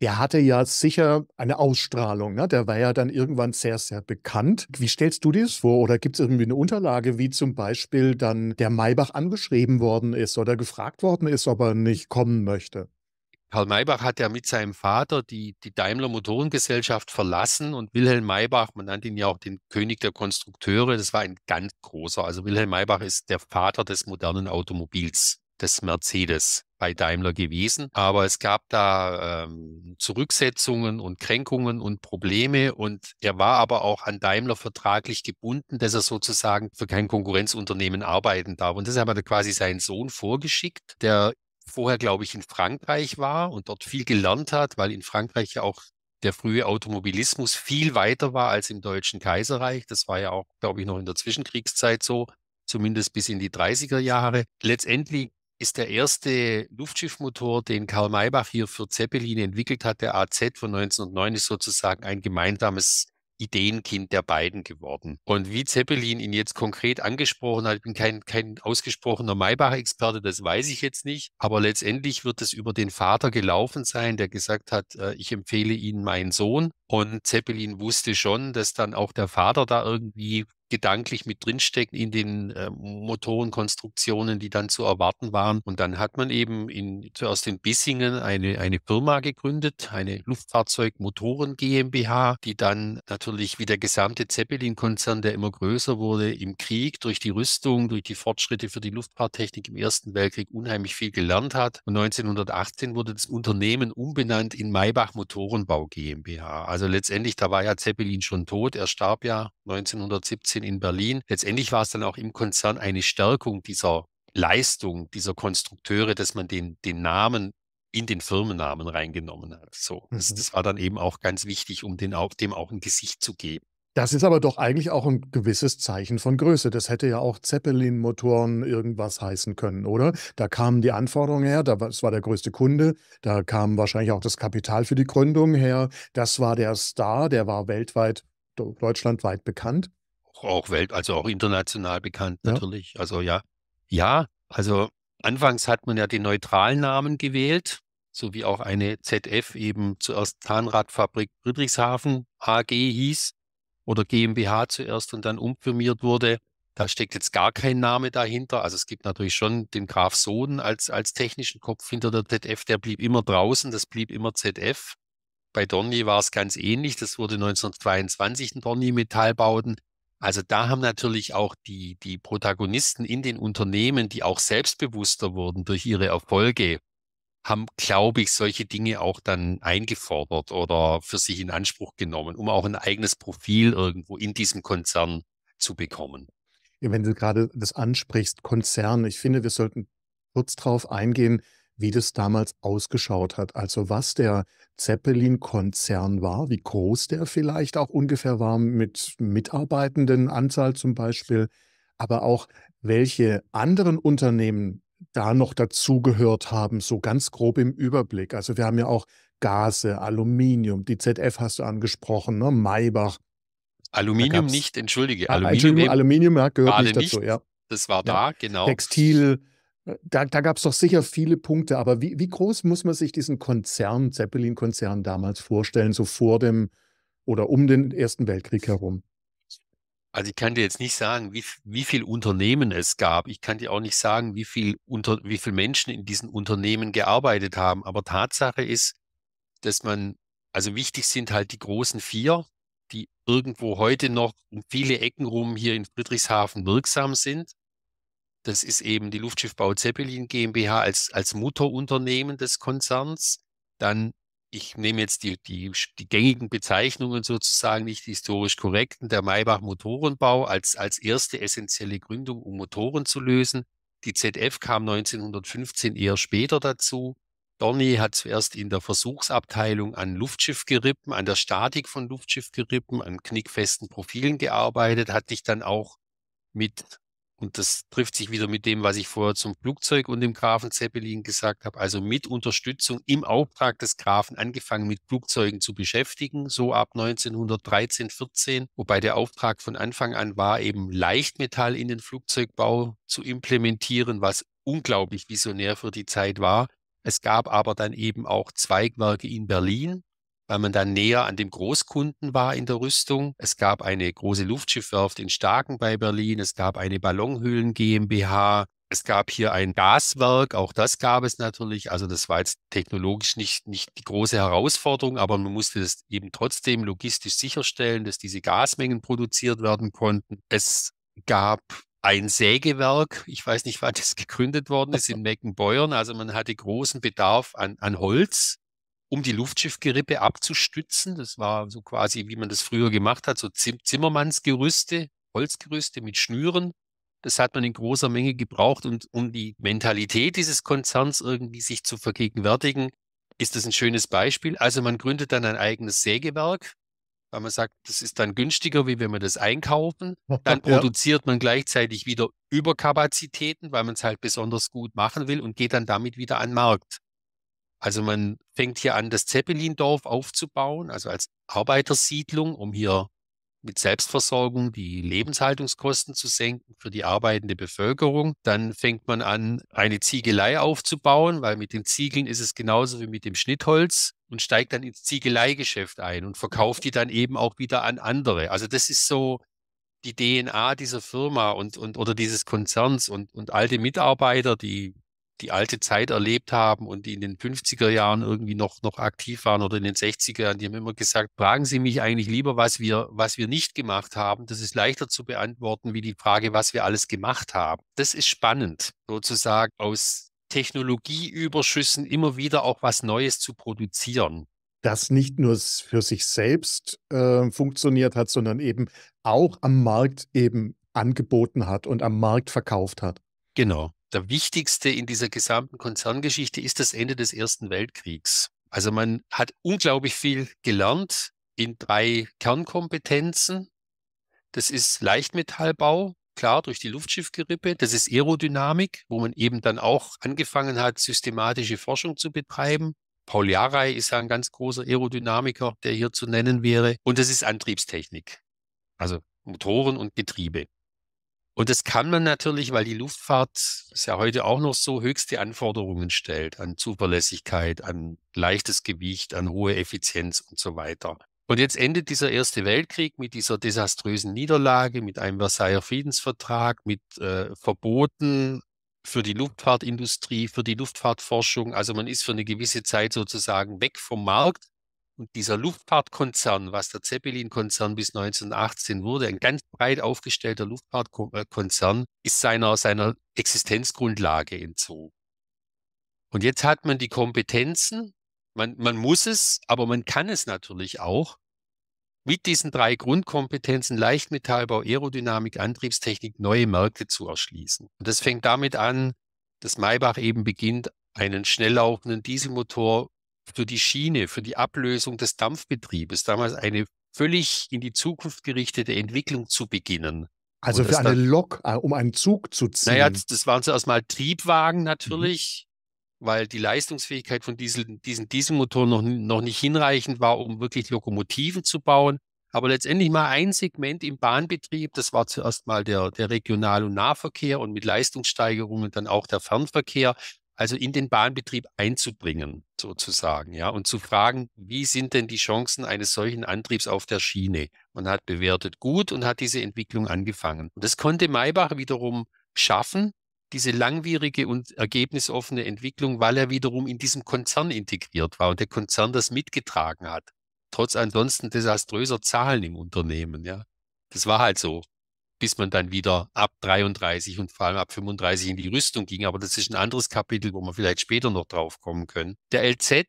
der hatte ja sicher eine Ausstrahlung. Ne? Der war ja dann irgendwann sehr, sehr bekannt. Wie stellst du dir das vor? Oder gibt es irgendwie eine Unterlage, wie zum Beispiel dann der Maybach angeschrieben worden ist oder gefragt worden ist, ob er nicht kommen möchte? Karl Maybach hat ja mit seinem Vater die, die Daimler Motorengesellschaft verlassen und Wilhelm Maybach, man nannte ihn ja auch den König der Konstrukteure, das war ein ganz großer. Also Wilhelm Maybach ist der Vater des modernen Automobils, des Mercedes bei Daimler gewesen. Aber es gab da ähm, Zurücksetzungen und Kränkungen und Probleme. Und er war aber auch an Daimler vertraglich gebunden, dass er sozusagen für kein Konkurrenzunternehmen arbeiten darf. Und deshalb hat er quasi seinen Sohn vorgeschickt, der vorher, glaube ich, in Frankreich war und dort viel gelernt hat, weil in Frankreich ja auch der frühe Automobilismus viel weiter war als im Deutschen Kaiserreich. Das war ja auch, glaube ich, noch in der Zwischenkriegszeit so, zumindest bis in die 30er Jahre. Letztendlich ist der erste Luftschiffmotor, den Karl Maybach hier für Zeppelin entwickelt hat, der AZ von 1909, ist sozusagen ein gemeinsames Ideenkind der beiden geworden. Und wie Zeppelin ihn jetzt konkret angesprochen hat, ich bin kein, kein ausgesprochener Maybach-Experte, das weiß ich jetzt nicht, aber letztendlich wird es über den Vater gelaufen sein, der gesagt hat, äh, ich empfehle Ihnen meinen Sohn. Und Zeppelin wusste schon, dass dann auch der Vater da irgendwie gedanklich mit drinsteckt in den äh, Motorenkonstruktionen, die dann zu erwarten waren. Und dann hat man eben in, zuerst in Bissingen eine, eine Firma gegründet, eine Luftfahrzeugmotoren GmbH, die dann natürlich wie der gesamte Zeppelin-Konzern, der immer größer wurde, im Krieg durch die Rüstung, durch die Fortschritte für die Luftfahrttechnik im Ersten Weltkrieg unheimlich viel gelernt hat. Und 1918 wurde das Unternehmen umbenannt in Maybach Motorenbau GmbH. Also letztendlich, da war ja Zeppelin schon tot. Er starb ja 1917 sind in Berlin. Letztendlich war es dann auch im Konzern eine Stärkung dieser Leistung dieser Konstrukteure, dass man den, den Namen in den Firmennamen reingenommen hat. So, das, mhm. das, war dann eben auch ganz wichtig, um den auch, dem auch ein Gesicht zu geben. Das ist aber doch eigentlich auch ein gewisses Zeichen von Größe. Das hätte ja auch Zeppelin-Motoren irgendwas heißen können, oder? Da kamen die Anforderungen her, das war der größte Kunde, da kam wahrscheinlich auch das Kapital für die Gründung her, das war der Star, der war weltweit, deutschlandweit bekannt auch welt, also auch international bekannt ja. natürlich. Also ja, ja, also anfangs hat man ja den neutralen Namen gewählt, so wie auch eine ZF eben zuerst Zahnradfabrik Friedrichshafen AG hieß oder GmbH zuerst und dann umfirmiert wurde. Da steckt jetzt gar kein Name dahinter. Also es gibt natürlich schon den Graf Soden als, als technischen Kopf hinter der ZF. Der blieb immer draußen, das blieb immer ZF. Bei Donny war es ganz ähnlich. Das wurde 1922 in Donny Metallbauten. Also da haben natürlich auch die, die Protagonisten in den Unternehmen, die auch selbstbewusster wurden durch ihre Erfolge, haben, glaube ich, solche Dinge auch dann eingefordert oder für sich in Anspruch genommen, um auch ein eigenes Profil irgendwo in diesem Konzern zu bekommen. Wenn du gerade das ansprichst, Konzern, ich finde, wir sollten kurz drauf eingehen, wie das damals ausgeschaut hat. Also was der Zeppelin-Konzern war, wie groß der vielleicht auch ungefähr war mit Mitarbeitendenanzahl zum Beispiel, aber auch welche anderen Unternehmen da noch dazugehört haben, so ganz grob im Überblick. Also wir haben ja auch Gase, Aluminium, die ZF hast du angesprochen, ne? Maybach. Aluminium nicht, entschuldige. Aluminium, Aluminium ja, gehört nicht dazu, nicht. ja. Das war ja. da, genau. Textil, da, da gab es doch sicher viele Punkte, aber wie, wie, groß muss man sich diesen Konzern, Zeppelin-Konzern damals vorstellen, so vor dem oder um den Ersten Weltkrieg herum? Also ich kann dir jetzt nicht sagen, wie, wie viel Unternehmen es gab. Ich kann dir auch nicht sagen, wie viele viel Menschen in diesen Unternehmen gearbeitet haben. Aber Tatsache ist, dass man, also wichtig sind halt die großen vier, die irgendwo heute noch um viele Ecken rum hier in Friedrichshafen wirksam sind. Das ist eben die Luftschiffbau Zeppelin GmbH als, als Mutterunternehmen des Konzerns. Dann, ich nehme jetzt die, die, die gängigen Bezeichnungen sozusagen, nicht die historisch korrekten, der Maybach Motorenbau als, als erste essentielle Gründung, um Motoren zu lösen. Die ZF kam 1915 eher später dazu. Dorni hat zuerst in der Versuchsabteilung an Luftschiffgerippen, an der Statik von Luftschiffgerippen, an knickfesten Profilen gearbeitet, hat sich dann auch mit und das trifft sich wieder mit dem, was ich vorher zum Flugzeug und dem Grafen Zeppelin gesagt habe. Also mit Unterstützung im Auftrag des Grafen angefangen mit Flugzeugen zu beschäftigen, so ab 1913, 14. Wobei der Auftrag von Anfang an war, eben Leichtmetall in den Flugzeugbau zu implementieren, was unglaublich visionär für die Zeit war. Es gab aber dann eben auch Zweigwerke in Berlin, weil man dann näher an dem Großkunden war in der Rüstung. Es gab eine große Luftschiffwerft in Starken bei Berlin, es gab eine Ballonhöhlen GmbH, es gab hier ein Gaswerk, auch das gab es natürlich. Also das war jetzt technologisch nicht, nicht die große Herausforderung, aber man musste es eben trotzdem logistisch sicherstellen, dass diese Gasmengen produziert werden konnten. Es gab ein Sägewerk, ich weiß nicht, wann das gegründet worden ist, in Meckenbeuern. Also man hatte großen Bedarf an, an Holz um die Luftschiffgerippe abzustützen. Das war so quasi, wie man das früher gemacht hat, so Zimmermannsgerüste, Holzgerüste mit Schnüren. Das hat man in großer Menge gebraucht und um die Mentalität dieses Konzerns irgendwie sich zu vergegenwärtigen, ist das ein schönes Beispiel. Also man gründet dann ein eigenes Sägewerk, weil man sagt, das ist dann günstiger, wie wenn wir das einkaufen. Dann produziert man gleichzeitig wieder Überkapazitäten, weil man es halt besonders gut machen will und geht dann damit wieder an den Markt. Also man fängt hier an, das Zeppelindorf aufzubauen, also als Arbeitersiedlung, um hier mit Selbstversorgung die Lebenshaltungskosten zu senken für die arbeitende Bevölkerung. Dann fängt man an, eine Ziegelei aufzubauen, weil mit den Ziegeln ist es genauso wie mit dem Schnittholz und steigt dann ins Ziegeleigeschäft ein und verkauft die dann eben auch wieder an andere. Also das ist so die DNA dieser Firma und, und oder dieses Konzerns und, und alte Mitarbeiter, die die alte Zeit erlebt haben und die in den 50er Jahren irgendwie noch, noch aktiv waren oder in den 60er Jahren, die haben immer gesagt, fragen Sie mich eigentlich lieber, was wir, was wir nicht gemacht haben. Das ist leichter zu beantworten, wie die Frage, was wir alles gemacht haben. Das ist spannend, sozusagen aus Technologieüberschüssen immer wieder auch was Neues zu produzieren das nicht nur für sich selbst äh, funktioniert hat, sondern eben auch am Markt eben angeboten hat und am Markt verkauft hat. Genau der wichtigste in dieser gesamten Konzerngeschichte ist das Ende des Ersten Weltkriegs. Also man hat unglaublich viel gelernt in drei Kernkompetenzen. Das ist Leichtmetallbau, klar durch die Luftschiffgerippe. Das ist Aerodynamik, wo man eben dann auch angefangen hat, systematische Forschung zu betreiben. Paul Jaray ist ja ein ganz großer Aerodynamiker, der hier zu nennen wäre. Und das ist Antriebstechnik, also Motoren und Getriebe. Und das kann man natürlich, weil die Luftfahrt ist ja heute auch noch so höchste Anforderungen stellt an Zuverlässigkeit, an leichtes Gewicht, an hohe Effizienz und so weiter. Und jetzt endet dieser Erste Weltkrieg mit dieser desaströsen Niederlage, mit einem Versailler Friedensvertrag, mit äh, Verboten für die Luftfahrtindustrie, für die Luftfahrtforschung. Also man ist für eine gewisse Zeit sozusagen weg vom Markt. Und dieser Luftfahrtkonzern, was der Zeppelin-Konzern bis 1918 wurde, ein ganz breit aufgestellter Luftfahrtkonzern, ist seiner, seiner Existenzgrundlage entzogen. Und jetzt hat man die Kompetenzen, man, man muss es, aber man kann es natürlich auch, mit diesen drei Grundkompetenzen Leichtmetallbau, Aerodynamik, Antriebstechnik neue Märkte zu erschließen. Und das fängt damit an, dass Maybach eben beginnt, einen schnell laufenden Dieselmotor für die Schiene, für die Ablösung des Dampfbetriebes, damals eine völlig in die Zukunft gerichtete Entwicklung zu beginnen. Also für eine Lok, äh, um einen Zug zu ziehen. Naja, das waren zuerst mal Triebwagen mhm. natürlich, mhm. weil die Leistungsfähigkeit von Diesel, diesen Dieselmotoren noch, noch nicht hinreichend war, um wirklich Lokomotiven zu bauen. Aber letztendlich mal ein Segment im Bahnbetrieb, das war zuerst mal der, der Regional- und Nahverkehr und mit Leistungssteigerungen dann auch der Fernverkehr also in den Bahnbetrieb einzubringen, sozusagen, ja, und zu fragen, wie sind denn die Chancen eines solchen Antriebs auf der Schiene? Man hat bewertet gut und hat diese Entwicklung angefangen. Und das konnte Maybach wiederum schaffen, diese langwierige und ergebnisoffene Entwicklung, weil er wiederum in diesem Konzern integriert war und der Konzern das mitgetragen hat, trotz ansonsten desaströser Zahlen im Unternehmen, ja. Das war halt so bis man dann wieder ab 33 und vor allem ab 35 in die Rüstung ging. Aber das ist ein anderes Kapitel, wo wir vielleicht später noch drauf kommen können. Der LZ,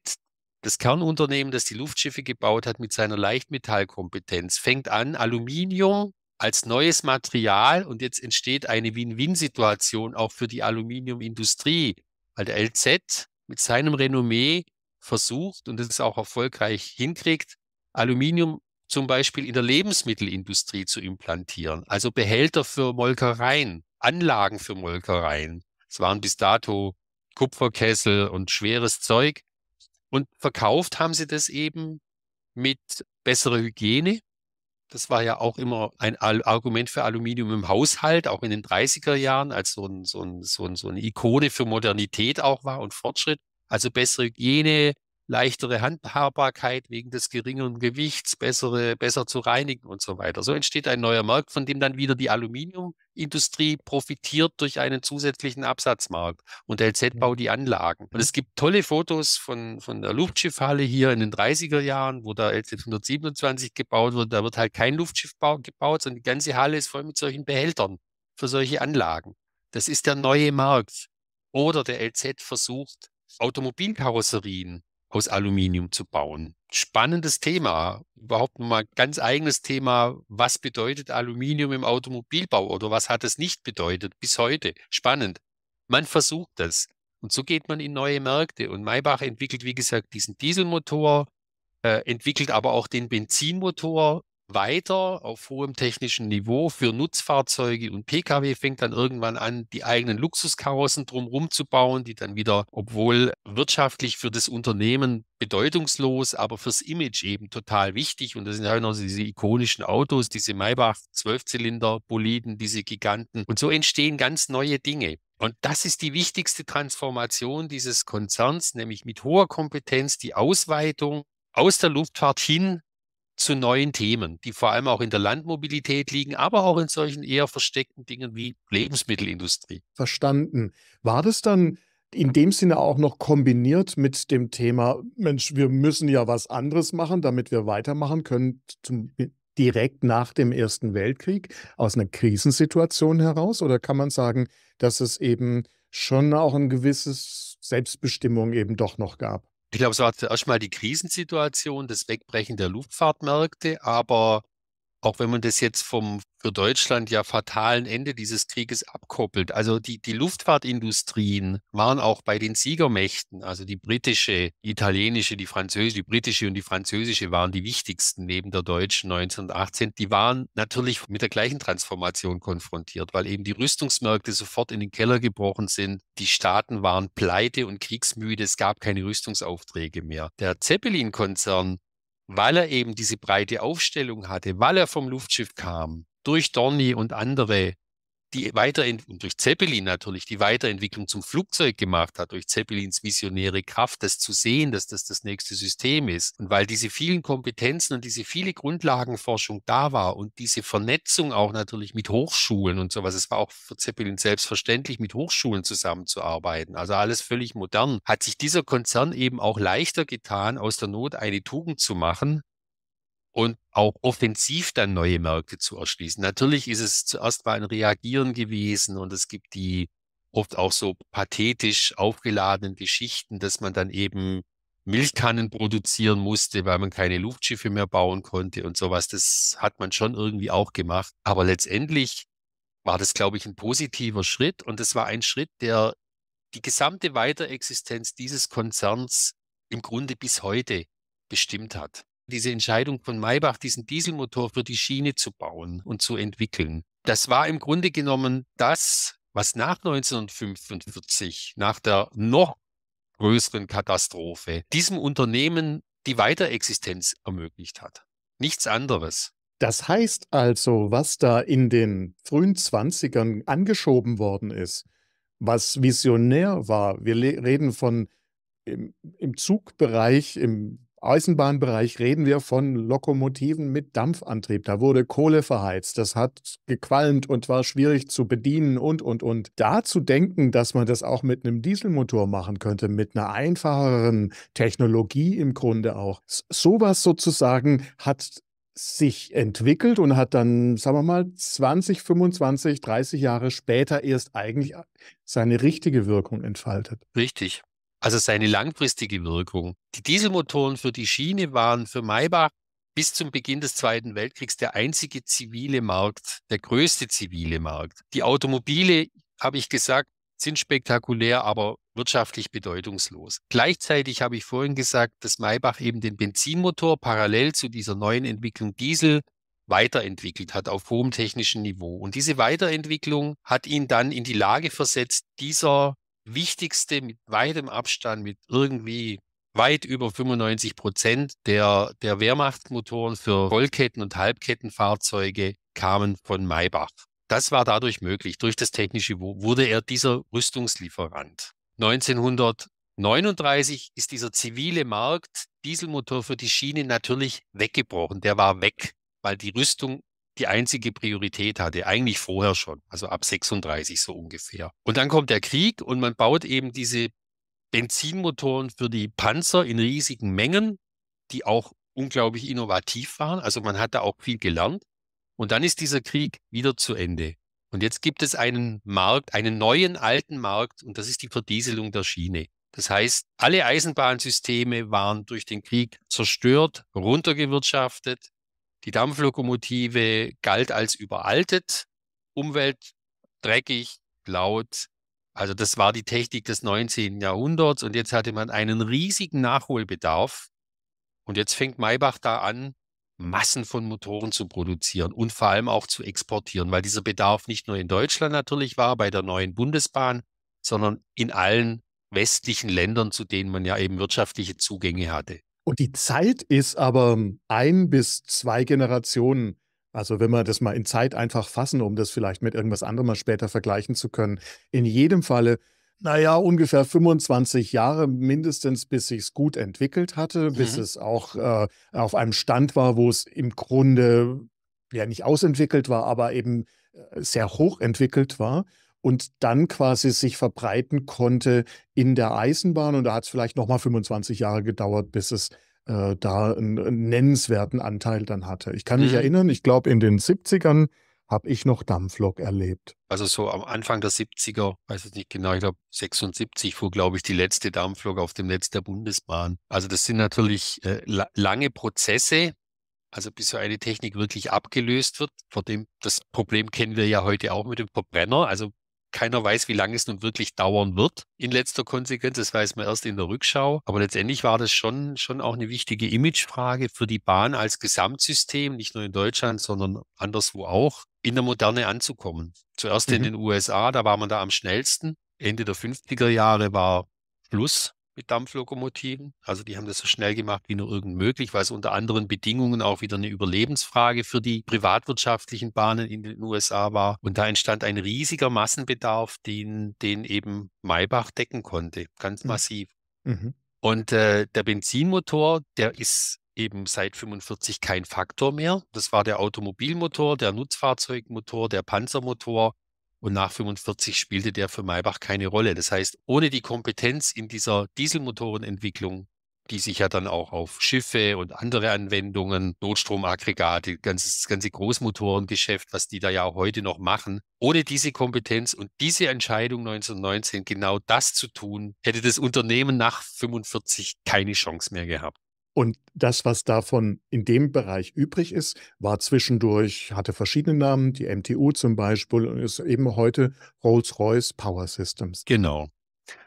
das Kernunternehmen, das die Luftschiffe gebaut hat mit seiner Leichtmetallkompetenz, fängt an, Aluminium als neues Material und jetzt entsteht eine Win-Win-Situation auch für die Aluminiumindustrie, weil der LZ mit seinem Renommee versucht und es auch erfolgreich hinkriegt, Aluminium zum Beispiel in der Lebensmittelindustrie zu implantieren. Also Behälter für Molkereien, Anlagen für Molkereien. Es waren bis dato Kupferkessel und schweres Zeug. Und verkauft haben sie das eben mit besserer Hygiene. Das war ja auch immer ein Argument für Aluminium im Haushalt, auch in den 30er Jahren, als so, ein, so, ein, so, ein, so eine Ikone für Modernität auch war und Fortschritt. Also bessere Hygiene, leichtere Handhabbarkeit wegen des geringeren Gewichts, bessere, besser zu reinigen und so weiter. So entsteht ein neuer Markt, von dem dann wieder die Aluminiumindustrie profitiert durch einen zusätzlichen Absatzmarkt und der LZ baut die Anlagen. Und es gibt tolle Fotos von, von der Luftschiffhalle hier in den 30er Jahren, wo da LZ 127 gebaut wird. Da wird halt kein Luftschiff gebaut, sondern die ganze Halle ist voll mit solchen Behältern für solche Anlagen. Das ist der neue Markt. Oder der LZ versucht, Automobilkarosserien aus Aluminium zu bauen. Spannendes Thema, überhaupt nochmal ganz eigenes Thema, was bedeutet Aluminium im Automobilbau oder was hat es nicht bedeutet bis heute? Spannend. Man versucht das. Und so geht man in neue Märkte. Und Maybach entwickelt, wie gesagt, diesen Dieselmotor, äh, entwickelt aber auch den Benzinmotor, weiter auf hohem technischen Niveau für Nutzfahrzeuge und Pkw fängt dann irgendwann an, die eigenen Luxuskarossen drumherum zu bauen, die dann wieder, obwohl wirtschaftlich für das Unternehmen bedeutungslos, aber fürs Image eben total wichtig. Und das sind halt noch diese ikonischen Autos, diese Maybach Zwölfzylinder, Boliden, diese Giganten. Und so entstehen ganz neue Dinge. Und das ist die wichtigste Transformation dieses Konzerns, nämlich mit hoher Kompetenz die Ausweitung aus der Luftfahrt hin zu neuen Themen, die vor allem auch in der Landmobilität liegen, aber auch in solchen eher versteckten Dingen wie Lebensmittelindustrie. Verstanden. War das dann in dem Sinne auch noch kombiniert mit dem Thema, Mensch, wir müssen ja was anderes machen, damit wir weitermachen können, zum, direkt nach dem Ersten Weltkrieg, aus einer Krisensituation heraus? Oder kann man sagen, dass es eben schon auch ein gewisses Selbstbestimmung eben doch noch gab? Ich glaube, es war erstmal die Krisensituation, das Wegbrechen der Luftfahrtmärkte, aber auch wenn man das jetzt vom für Deutschland ja fatalen Ende dieses Krieges abkoppelt. Also die, die Luftfahrtindustrien waren auch bei den Siegermächten, also die britische, die italienische, die französische, die britische und die französische waren die wichtigsten neben der deutschen 1918. Die waren natürlich mit der gleichen Transformation konfrontiert, weil eben die Rüstungsmärkte sofort in den Keller gebrochen sind. Die Staaten waren pleite und kriegsmüde. Es gab keine Rüstungsaufträge mehr. Der Zeppelin-Konzern weil er eben diese breite Aufstellung hatte, weil er vom Luftschiff kam, durch Dorni und andere die Weiterentwicklung durch Zeppelin natürlich die Weiterentwicklung zum Flugzeug gemacht hat, durch Zeppelins visionäre Kraft, das zu sehen, dass das das nächste System ist. Und weil diese vielen Kompetenzen und diese viele Grundlagenforschung da war und diese Vernetzung auch natürlich mit Hochschulen und sowas, es war auch für Zeppelin selbstverständlich, mit Hochschulen zusammenzuarbeiten, also alles völlig modern, hat sich dieser Konzern eben auch leichter getan, aus der Not eine Tugend zu machen, und auch offensiv dann neue Märkte zu erschließen. Natürlich ist es zuerst mal ein Reagieren gewesen und es gibt die oft auch so pathetisch aufgeladenen Geschichten, dass man dann eben Milchkannen produzieren musste, weil man keine Luftschiffe mehr bauen konnte und sowas. Das hat man schon irgendwie auch gemacht. Aber letztendlich war das, glaube ich, ein positiver Schritt und es war ein Schritt, der die gesamte Weiterexistenz dieses Konzerns im Grunde bis heute bestimmt hat diese Entscheidung von Maybach, diesen Dieselmotor für die Schiene zu bauen und zu entwickeln. Das war im Grunde genommen das, was nach 1945, nach der noch größeren Katastrophe, diesem Unternehmen die Weiterexistenz ermöglicht hat. Nichts anderes. Das heißt also, was da in den frühen 20ern angeschoben worden ist, was visionär war, wir reden von im, im Zugbereich, im Eisenbahnbereich reden wir von Lokomotiven mit Dampfantrieb. Da wurde Kohle verheizt, das hat gequalmt und war schwierig zu bedienen und, und, und. Da zu denken, dass man das auch mit einem Dieselmotor machen könnte, mit einer einfacheren Technologie im Grunde auch. Sowas sozusagen hat sich entwickelt und hat dann, sagen wir mal, 20, 25, 30 Jahre später erst eigentlich seine richtige Wirkung entfaltet. Richtig. Also seine langfristige Wirkung. Die Dieselmotoren für die Schiene waren für Maybach bis zum Beginn des Zweiten Weltkriegs der einzige zivile Markt, der größte zivile Markt. Die Automobile, habe ich gesagt, sind spektakulär, aber wirtschaftlich bedeutungslos. Gleichzeitig habe ich vorhin gesagt, dass Maybach eben den Benzinmotor parallel zu dieser neuen Entwicklung Diesel weiterentwickelt hat auf hohem technischen Niveau. Und diese Weiterentwicklung hat ihn dann in die Lage versetzt, dieser wichtigste mit weitem Abstand, mit irgendwie weit über 95 Prozent der, der Wehrmachtsmotoren für Rollketten- und Halbkettenfahrzeuge kamen von Maybach. Das war dadurch möglich. Durch das technische wurde er dieser Rüstungslieferant. 1939 ist dieser zivile Markt Dieselmotor für die Schiene natürlich weggebrochen. Der war weg, weil die Rüstung die einzige Priorität hatte, eigentlich vorher schon, also ab 36 so ungefähr. Und dann kommt der Krieg und man baut eben diese Benzinmotoren für die Panzer in riesigen Mengen, die auch unglaublich innovativ waren. Also man hat da auch viel gelernt. Und dann ist dieser Krieg wieder zu Ende. Und jetzt gibt es einen Markt, einen neuen alten Markt, und das ist die Verdieselung der Schiene. Das heißt, alle Eisenbahnsysteme waren durch den Krieg zerstört, runtergewirtschaftet, die Dampflokomotive galt als überaltet, Umwelt, laut. Also das war die Technik des 19. Jahrhunderts und jetzt hatte man einen riesigen Nachholbedarf. Und jetzt fängt Maybach da an, Massen von Motoren zu produzieren und vor allem auch zu exportieren, weil dieser Bedarf nicht nur in Deutschland natürlich war bei der neuen Bundesbahn, sondern in allen westlichen Ländern, zu denen man ja eben wirtschaftliche Zugänge hatte. Und die Zeit ist aber ein bis zwei Generationen. Also wenn wir das mal in Zeit einfach fassen, um das vielleicht mit irgendwas anderem mal später vergleichen zu können. In jedem Falle, naja, ungefähr 25 Jahre mindestens, bis sich es gut entwickelt hatte, mhm. bis es auch äh, auf einem Stand war, wo es im Grunde ja nicht ausentwickelt war, aber eben äh, sehr hoch entwickelt war und dann quasi sich verbreiten konnte in der Eisenbahn. Und da hat es vielleicht nochmal 25 Jahre gedauert, bis es äh, da einen, einen, nennenswerten Anteil dann hatte. Ich kann mich mhm. erinnern, ich glaube, in den 70ern habe ich noch Dampflok erlebt. Also so am Anfang der 70er, weiß ich nicht genau, ich glaube 76 fuhr, glaube ich, die letzte Dampflok auf dem Netz der Bundesbahn. Also das sind natürlich äh, la lange Prozesse, also bis so eine Technik wirklich abgelöst wird. Vor dem, das Problem kennen wir ja heute auch mit dem Verbrenner. Also keiner weiß, wie lange es nun wirklich dauern wird in letzter Konsequenz. Das weiß man erst in der Rückschau. Aber letztendlich war das schon, schon auch eine wichtige Imagefrage für die Bahn als Gesamtsystem, nicht nur in Deutschland, sondern anderswo auch, in der Moderne anzukommen. Zuerst mhm. in den USA, da war man da am schnellsten. Ende der 50er Jahre war Plus mit Dampflokomotiven. Also die haben das so schnell gemacht wie nur irgend möglich, weil es unter anderen Bedingungen auch wieder eine Überlebensfrage für die privatwirtschaftlichen Bahnen in den USA war. Und da entstand ein riesiger Massenbedarf, den, den eben Maybach decken konnte, ganz mhm. massiv. Mhm. Und äh, der Benzinmotor, der ist eben seit 45 kein Faktor mehr. Das war der Automobilmotor, der Nutzfahrzeugmotor, der Panzermotor und nach 45 spielte der für Maybach keine Rolle. Das heißt, ohne die Kompetenz in dieser Dieselmotorenentwicklung, die sich ja dann auch auf Schiffe und andere Anwendungen, Notstromaggregate, ganzes, das ganze Großmotorengeschäft, was die da ja auch heute noch machen, ohne diese Kompetenz und diese Entscheidung 1919 genau das zu tun, hätte das Unternehmen nach 45 keine Chance mehr gehabt. Und das, was davon in dem Bereich übrig ist, war zwischendurch, hatte verschiedene Namen, die MTU zum Beispiel und ist eben heute Rolls-Royce Power Systems. Genau.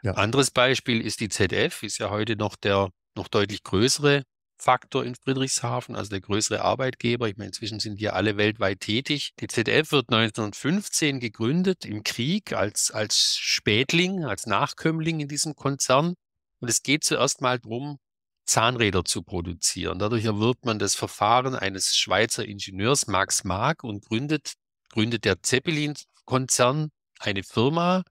Ja. Anderes Beispiel ist die ZF, ist ja heute noch der noch deutlich größere Faktor in Friedrichshafen, also der größere Arbeitgeber. Ich meine, inzwischen sind die alle weltweit tätig. Die ZF wird 1915 gegründet im Krieg als, als Spätling, als Nachkömmling in diesem Konzern. Und es geht zuerst mal darum, Zahnräder zu produzieren. Dadurch erwirbt man das Verfahren eines Schweizer Ingenieurs Max Mark und gründet, gründet der Zeppelin-Konzern eine Firma,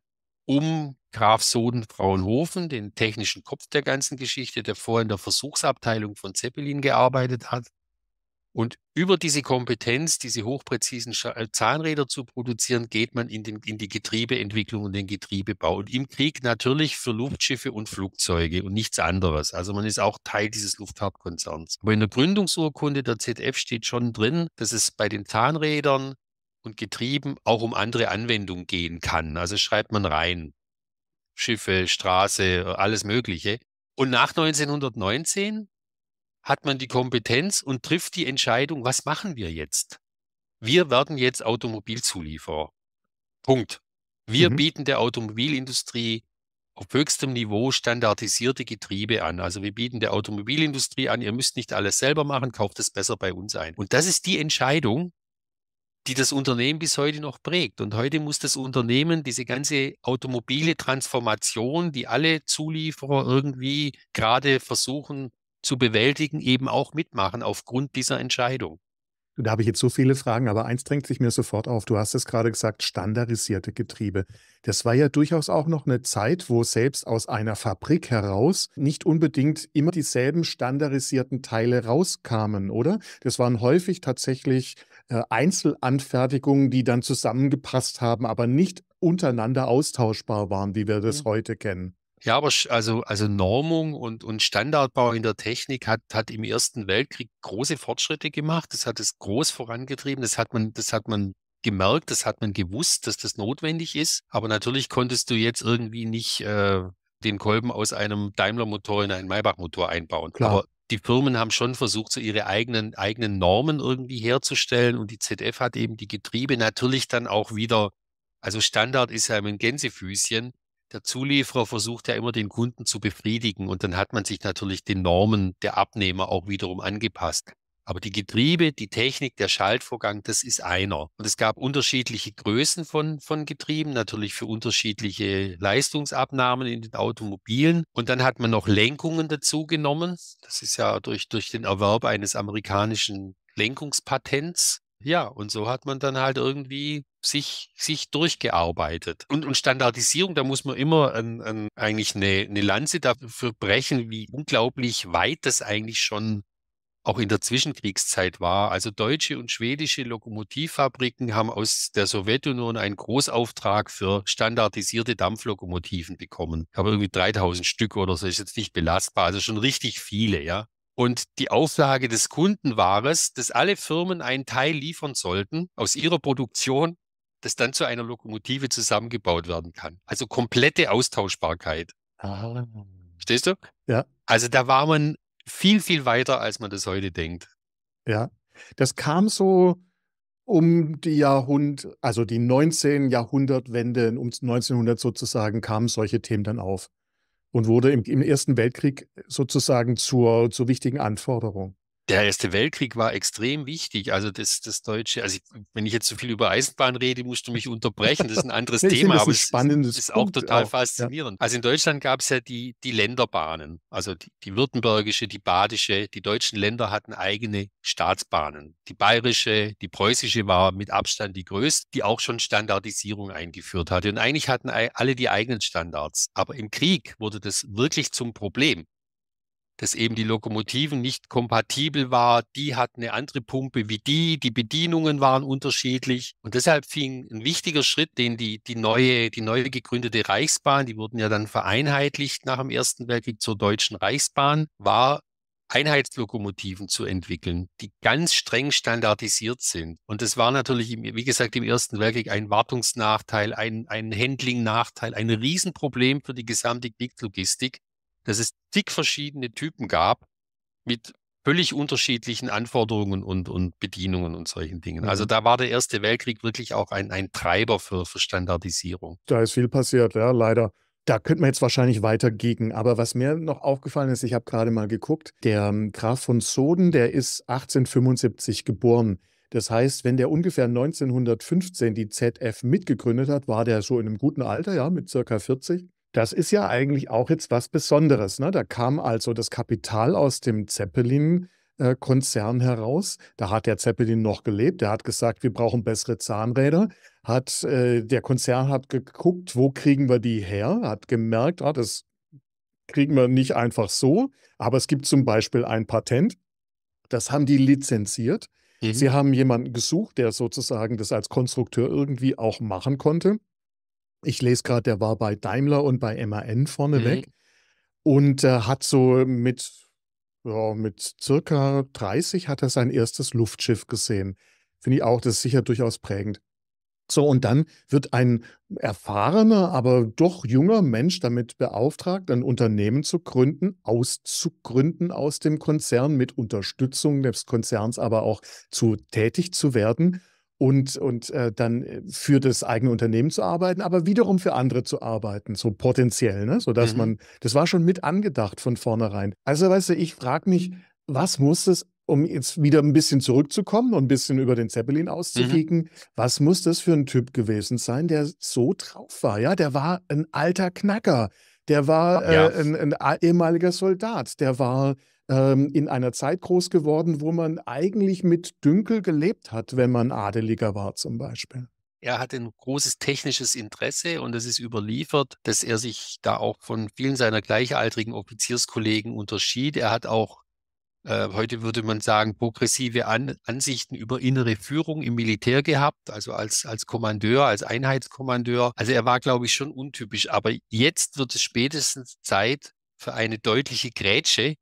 um Graf Soden Fraunhofen, den technischen Kopf der ganzen Geschichte, der vorher in der Versuchsabteilung von Zeppelin gearbeitet hat, und über diese Kompetenz, diese hochpräzisen äh, Zahnräder zu produzieren, geht man in, den, in die Getriebeentwicklung und den Getriebebau. Und im Krieg natürlich für Luftschiffe und Flugzeuge und nichts anderes. Also man ist auch Teil dieses Luftfahrtkonzerns. Aber in der Gründungsurkunde der ZF steht schon drin, dass es bei den Zahnrädern und Getrieben auch um andere Anwendungen gehen kann. Also schreibt man rein. Schiffe, Straße, äh, alles Mögliche. Und nach 1919 hat man die Kompetenz und trifft die Entscheidung, was machen wir jetzt? Wir werden jetzt Automobilzulieferer. Punkt. Wir mhm. bieten der Automobilindustrie auf höchstem Niveau standardisierte Getriebe an. Also wir bieten der Automobilindustrie an, ihr müsst nicht alles selber machen, kauft es besser bei uns ein. Und das ist die Entscheidung, die das Unternehmen bis heute noch prägt. Und heute muss das Unternehmen diese ganze automobile Transformation, die alle Zulieferer irgendwie gerade versuchen zu bewältigen, eben auch mitmachen aufgrund dieser Entscheidung. Da habe ich jetzt so viele Fragen, aber eins drängt sich mir sofort auf. Du hast es gerade gesagt, standardisierte Getriebe. Das war ja durchaus auch noch eine Zeit, wo selbst aus einer Fabrik heraus nicht unbedingt immer dieselben standardisierten Teile rauskamen, oder? Das waren häufig tatsächlich äh, Einzelanfertigungen, die dann zusammengepasst haben, aber nicht untereinander austauschbar waren, wie wir das ja. heute kennen. Ja, aber also, also Normung und, und Standardbau in der Technik hat, hat im Ersten Weltkrieg große Fortschritte gemacht. Das hat es groß vorangetrieben. Das hat man, das hat man gemerkt, das hat man gewusst, dass das notwendig ist. Aber natürlich konntest du jetzt irgendwie nicht äh, den Kolben aus einem Daimler-Motor in einen Maybach-Motor einbauen. Klar. Aber die Firmen haben schon versucht, so ihre eigenen, eigenen Normen irgendwie herzustellen. Und die ZF hat eben die Getriebe natürlich dann auch wieder, also Standard ist ja ein Gänsefüßchen der Zulieferer versucht ja immer den Kunden zu befriedigen und dann hat man sich natürlich den Normen der Abnehmer auch wiederum angepasst. Aber die Getriebe, die Technik, der Schaltvorgang, das ist einer. Und es gab unterschiedliche Größen von, von Getrieben, natürlich für unterschiedliche Leistungsabnahmen in den Automobilen. Und dann hat man noch Lenkungen dazu genommen. Das ist ja durch, durch den Erwerb eines amerikanischen Lenkungspatents. Ja, und so hat man dann halt irgendwie sich, sich durchgearbeitet. Und, und Standardisierung, da muss man immer an, an eigentlich eine, eine Lanze dafür brechen, wie unglaublich weit das eigentlich schon auch in der Zwischenkriegszeit war. Also deutsche und schwedische Lokomotivfabriken haben aus der Sowjetunion einen Großauftrag für standardisierte Dampflokomotiven bekommen. Ich habe irgendwie 3000 Stück oder so, ist jetzt nicht belastbar, also schon richtig viele, ja. Und die Auflage des Kunden war es, dass alle Firmen einen Teil liefern sollten aus ihrer Produktion das dann zu einer Lokomotive zusammengebaut werden kann. Also komplette Austauschbarkeit. Ah. Verstehst du? Ja. Also da war man viel, viel weiter, als man das heute denkt. Ja. Das kam so um die Jahrhund, also die 19 Jahrhundertwende, um 1900 sozusagen, kamen solche Themen dann auf und wurde im, im Ersten Weltkrieg sozusagen zur, zur wichtigen Anforderung. Der Erste Weltkrieg war extrem wichtig. Also das, das deutsche, also ich, wenn ich jetzt so viel über Eisenbahn rede, musst du mich unterbrechen. Das ist ein anderes Thema, aber es ist, ist auch total auch, faszinierend. Ja. Also in Deutschland gab es ja die, die Länderbahnen, also die, die württembergische, die badische. Die deutschen Länder hatten eigene Staatsbahnen. Die bayerische, die preußische war mit Abstand die größte, die auch schon Standardisierung eingeführt hatte. Und eigentlich hatten alle die eigenen Standards. Aber im Krieg wurde das wirklich zum Problem dass eben die Lokomotiven nicht kompatibel war. Die hatten eine andere Pumpe wie die, die Bedienungen waren unterschiedlich. Und deshalb fing ein wichtiger Schritt, den die, die, neue, die neu gegründete Reichsbahn, die wurden ja dann vereinheitlicht nach dem Ersten Weltkrieg zur Deutschen Reichsbahn, war Einheitslokomotiven zu entwickeln, die ganz streng standardisiert sind. Und das war natürlich, wie gesagt, im Ersten Weltkrieg ein Wartungsnachteil, ein, ein Handling-Nachteil, ein Riesenproblem für die gesamte Kriegslogistik dass es zig verschiedene Typen gab mit völlig unterschiedlichen Anforderungen und, und Bedienungen und solchen Dingen. Also mhm. da war der Erste Weltkrieg wirklich auch ein, ein Treiber für, für Standardisierung. Da ist viel passiert, ja, leider. Da könnte man jetzt wahrscheinlich weiter gegen. Aber was mir noch aufgefallen ist, ich habe gerade mal geguckt, der ähm, Graf von Soden, der ist 1875 geboren. Das heißt, wenn der ungefähr 1915 die ZF mitgegründet hat, war der so in einem guten Alter, ja, mit circa 40. Das ist ja eigentlich auch jetzt was Besonderes. Ne? Da kam also das Kapital aus dem Zeppelin. Konzern äh, heraus. Da hat der Zeppelin noch gelebt. Der hat gesagt, wir brauchen bessere Zahnräder. Hat, äh, der Konzern hat geguckt, wo kriegen wir die her? Hat gemerkt, ah, das kriegen wir nicht einfach so. Aber es gibt zum Beispiel ein Patent. Das haben die lizenziert. Mhm. Sie haben jemanden gesucht, der sozusagen das als Konstrukteur irgendwie auch machen konnte. Ich lese gerade, der war bei Daimler und bei MAN vorneweg mhm. und äh, hat so mit, ja, mit circa 30 hat er sein erstes Luftschiff gesehen. Finde ich auch, das ist sicher durchaus prägend. So, und dann wird ein erfahrener, aber doch junger Mensch damit beauftragt, ein Unternehmen zu gründen, auszugründen aus dem Konzern, mit Unterstützung des Konzerns aber auch zu tätig zu werden und, und äh, dann äh, für das eigene Unternehmen zu arbeiten, aber wiederum für andere zu arbeiten, so potenziell, ne? sodass mhm. man, das war schon mit angedacht von vornherein. Also, weißt du, ich frage mich, mhm. was muss das, um jetzt wieder ein bisschen zurückzukommen und ein bisschen über den Zeppelin mhm. auszukicken, mhm. was muss das für ein Typ gewesen sein, der so drauf war? Ja, der war ein alter Knacker. Der war äh, ja. ein, ein ehemaliger Soldat, der war ähm, in einer Zeit groß geworden, wo man eigentlich mit Dünkel gelebt hat, wenn man adeliger war zum Beispiel. Er hat ein großes technisches Interesse und es ist überliefert, dass er sich da auch von vielen seiner gleichaltrigen Offizierskollegen unterschied. Er hat auch, äh, heute würde man sagen, progressive An Ansichten über innere Führung im Militär gehabt, also als, als Kommandeur, als Einheitskommandeur. Also er war, glaube ich, schon untypisch. Aber jetzt wird es spätestens Zeit für eine deutliche Grätsche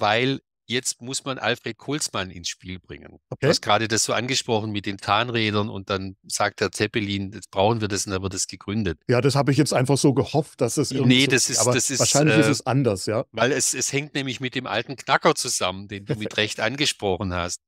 weil jetzt muss man Alfred Kohlsmann ins Spiel bringen. Okay. Du hast gerade das so angesprochen mit den Tarnrädern und dann sagt der Zeppelin, jetzt brauchen wir das und dann wird das gegründet. Ja, das habe ich jetzt einfach so gehofft, dass es irgendwie. Nee, das so, ist, aber das ist, wahrscheinlich äh, ist es anders, ja. Weil es, es hängt nämlich mit dem alten Knacker zusammen, den du mit Recht angesprochen hast.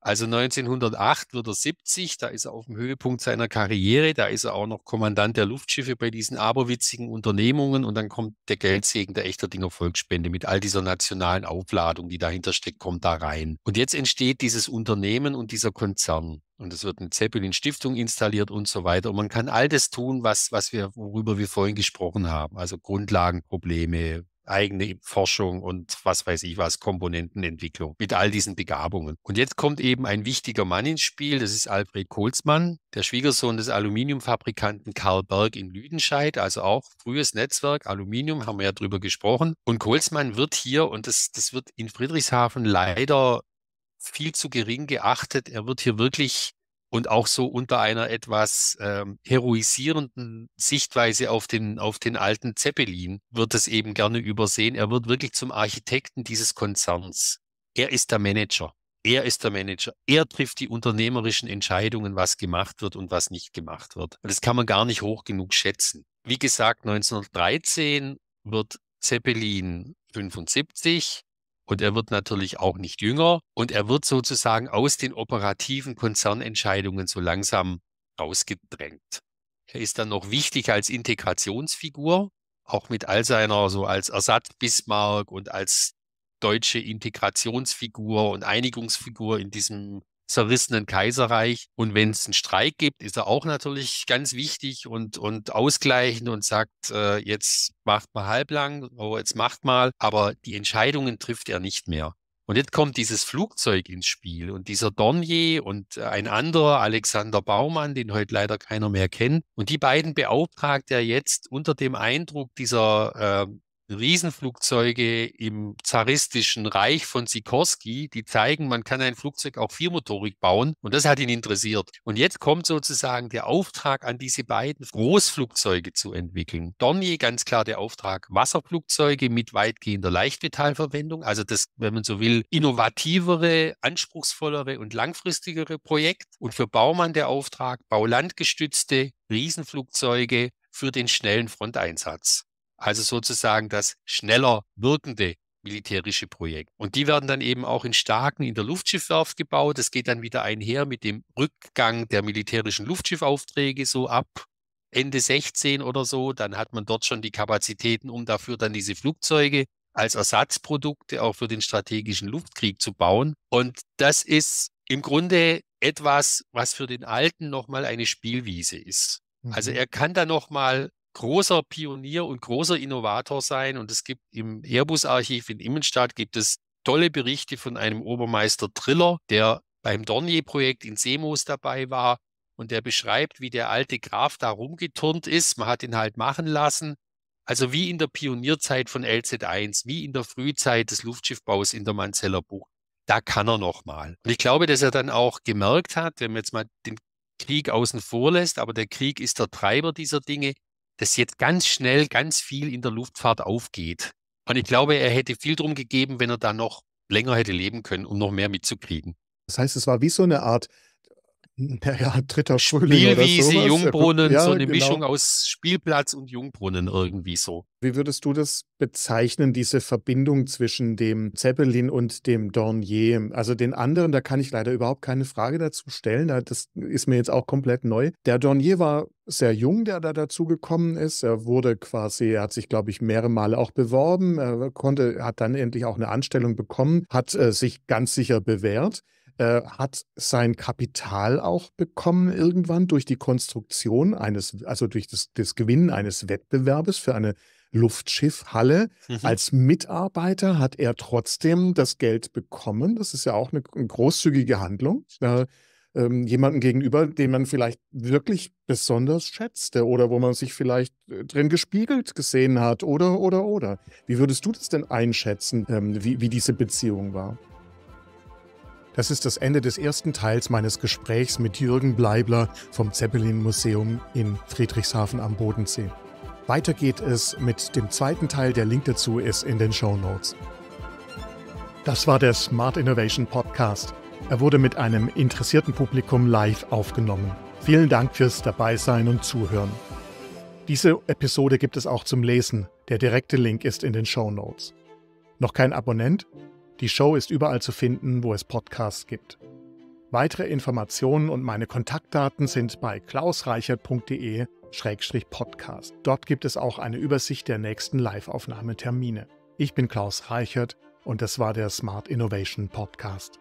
Also 1908 wird er 70, da ist er auf dem Höhepunkt seiner Karriere, da ist er auch noch Kommandant der Luftschiffe bei diesen aberwitzigen Unternehmungen und dann kommt der Geldsegen der Echterdinger Volksspende mit all dieser nationalen Aufladung, die dahinter steckt, kommt da rein. Und jetzt entsteht dieses Unternehmen und dieser Konzern. Und es wird eine Zeppelin-Stiftung installiert und so weiter. Und man kann all das tun, was, was wir, worüber wir vorhin gesprochen haben. Also Grundlagenprobleme, eigene Forschung und was weiß ich was, Komponentenentwicklung mit all diesen Begabungen. Und jetzt kommt eben ein wichtiger Mann ins Spiel, das ist Alfred Kohlsmann, der Schwiegersohn des Aluminiumfabrikanten Karl Berg in Lüdenscheid, also auch frühes Netzwerk, Aluminium, haben wir ja drüber gesprochen. Und Kohlsmann wird hier, und das, das wird in Friedrichshafen leider viel zu gering geachtet. Er wird hier wirklich und auch so unter einer etwas ähm, heroisierenden Sichtweise auf den, auf den alten Zeppelin wird es eben gerne übersehen. Er wird wirklich zum Architekten dieses Konzerns. Er ist der Manager. Er ist der Manager. Er trifft die unternehmerischen Entscheidungen, was gemacht wird und was nicht gemacht wird. das kann man gar nicht hoch genug schätzen. Wie gesagt, 1913 wird Zeppelin 75 und er wird natürlich auch nicht jünger. Und er wird sozusagen aus den operativen Konzernentscheidungen so langsam rausgedrängt. Er ist dann noch wichtig als Integrationsfigur, auch mit all seiner, so als Ersatz Bismarck und als deutsche Integrationsfigur und Einigungsfigur in diesem zerrissenen Kaiserreich. Und wenn es einen Streik gibt, ist er auch natürlich ganz wichtig und, und ausgleichend und sagt, äh, jetzt macht mal halblang, oh, jetzt macht mal. Aber die Entscheidungen trifft er nicht mehr. Und jetzt kommt dieses Flugzeug ins Spiel und dieser Dornier und äh, ein anderer, Alexander Baumann, den heute leider keiner mehr kennt. Und die beiden beauftragt er jetzt unter dem Eindruck dieser äh, Riesenflugzeuge im zaristischen Reich von Sikorsky, die zeigen, man kann ein Flugzeug auch viermotorig bauen und das hat ihn interessiert. Und jetzt kommt sozusagen der Auftrag an diese beiden Großflugzeuge zu entwickeln. Dornier ganz klar der Auftrag Wasserflugzeuge mit weitgehender Leichtmetallverwendung, also das, wenn man so will, innovativere, anspruchsvollere und langfristigere Projekt und für Baumann der Auftrag baulandgestützte Riesenflugzeuge für den schnellen Fronteinsatz. Also sozusagen das schneller wirkende militärische Projekt. Und die werden dann eben auch in Starken in der Luftschiffwerft gebaut. Das geht dann wieder einher mit dem Rückgang der militärischen Luftschiffaufträge so ab Ende 16 oder so. Dann hat man dort schon die Kapazitäten, um dafür dann diese Flugzeuge als Ersatzprodukte auch für den strategischen Luftkrieg zu bauen. Und das ist im Grunde etwas, was für den Alten nochmal eine Spielwiese ist. Also mhm. er kann da nochmal großer Pionier und großer Innovator sein. Und es gibt im Airbus-Archiv in Immenstadt gibt es tolle Berichte von einem Obermeister Triller, der beim Dornier-Projekt in Semos dabei war und der beschreibt, wie der alte Graf da rumgeturnt ist. Man hat ihn halt machen lassen. Also wie in der Pionierzeit von LZ1, wie in der Frühzeit des Luftschiffbaus in der Manzeller Bucht. Da kann er nochmal. Und ich glaube, dass er dann auch gemerkt hat, wenn man jetzt mal den Krieg außen vor lässt, aber der Krieg ist der Treiber dieser Dinge, dass jetzt ganz schnell ganz viel in der Luftfahrt aufgeht. Und ich glaube, er hätte viel drum gegeben, wenn er da noch länger hätte leben können, um noch mehr mitzukriegen. Das heißt, es war wie so eine Art naja, dritter Schule. Spielwiese, oder sowas. Jungbrunnen, ja, so eine genau. Mischung aus Spielplatz und Jungbrunnen irgendwie so. Wie würdest du das bezeichnen, diese Verbindung zwischen dem Zeppelin und dem Dornier? Also den anderen, da kann ich leider überhaupt keine Frage dazu stellen. Das ist mir jetzt auch komplett neu. Der Dornier war sehr jung, der da dazu gekommen ist. Er wurde quasi, er hat sich, glaube ich, mehrere Male auch beworben. Er konnte, hat dann endlich auch eine Anstellung bekommen, hat äh, sich ganz sicher bewährt. Äh, hat sein Kapital auch bekommen irgendwann durch die Konstruktion eines, also durch das, das Gewinnen eines Wettbewerbes für eine Luftschiffhalle. Mhm. Als Mitarbeiter hat er trotzdem das Geld bekommen. Das ist ja auch eine, eine großzügige Handlung. Äh, jemanden gegenüber, den man vielleicht wirklich besonders schätzte äh, oder wo man sich vielleicht äh, drin gespiegelt gesehen hat oder, oder, oder. Wie würdest du das denn einschätzen, ähm, wie, wie diese Beziehung war? Das ist das Ende des ersten Teils meines Gesprächs mit Jürgen Bleibler vom Zeppelin Museum in Friedrichshafen am Bodensee. Weiter geht es mit dem zweiten Teil, der Link dazu ist in den Show Notes. Das war der Smart Innovation Podcast. Er wurde mit einem interessierten Publikum live aufgenommen. Vielen Dank fürs Dabeisein und Zuhören. Diese Episode gibt es auch zum Lesen. Der direkte Link ist in den Show Notes. Noch kein Abonnent? Die Show ist überall zu finden, wo es Podcasts gibt. Weitere Informationen und meine Kontaktdaten sind bei klausreichert.de-podcast. Dort gibt es auch eine Übersicht der nächsten Live-Aufnahmetermine. Ich bin Klaus Reichert und das war der Smart Innovation Podcast.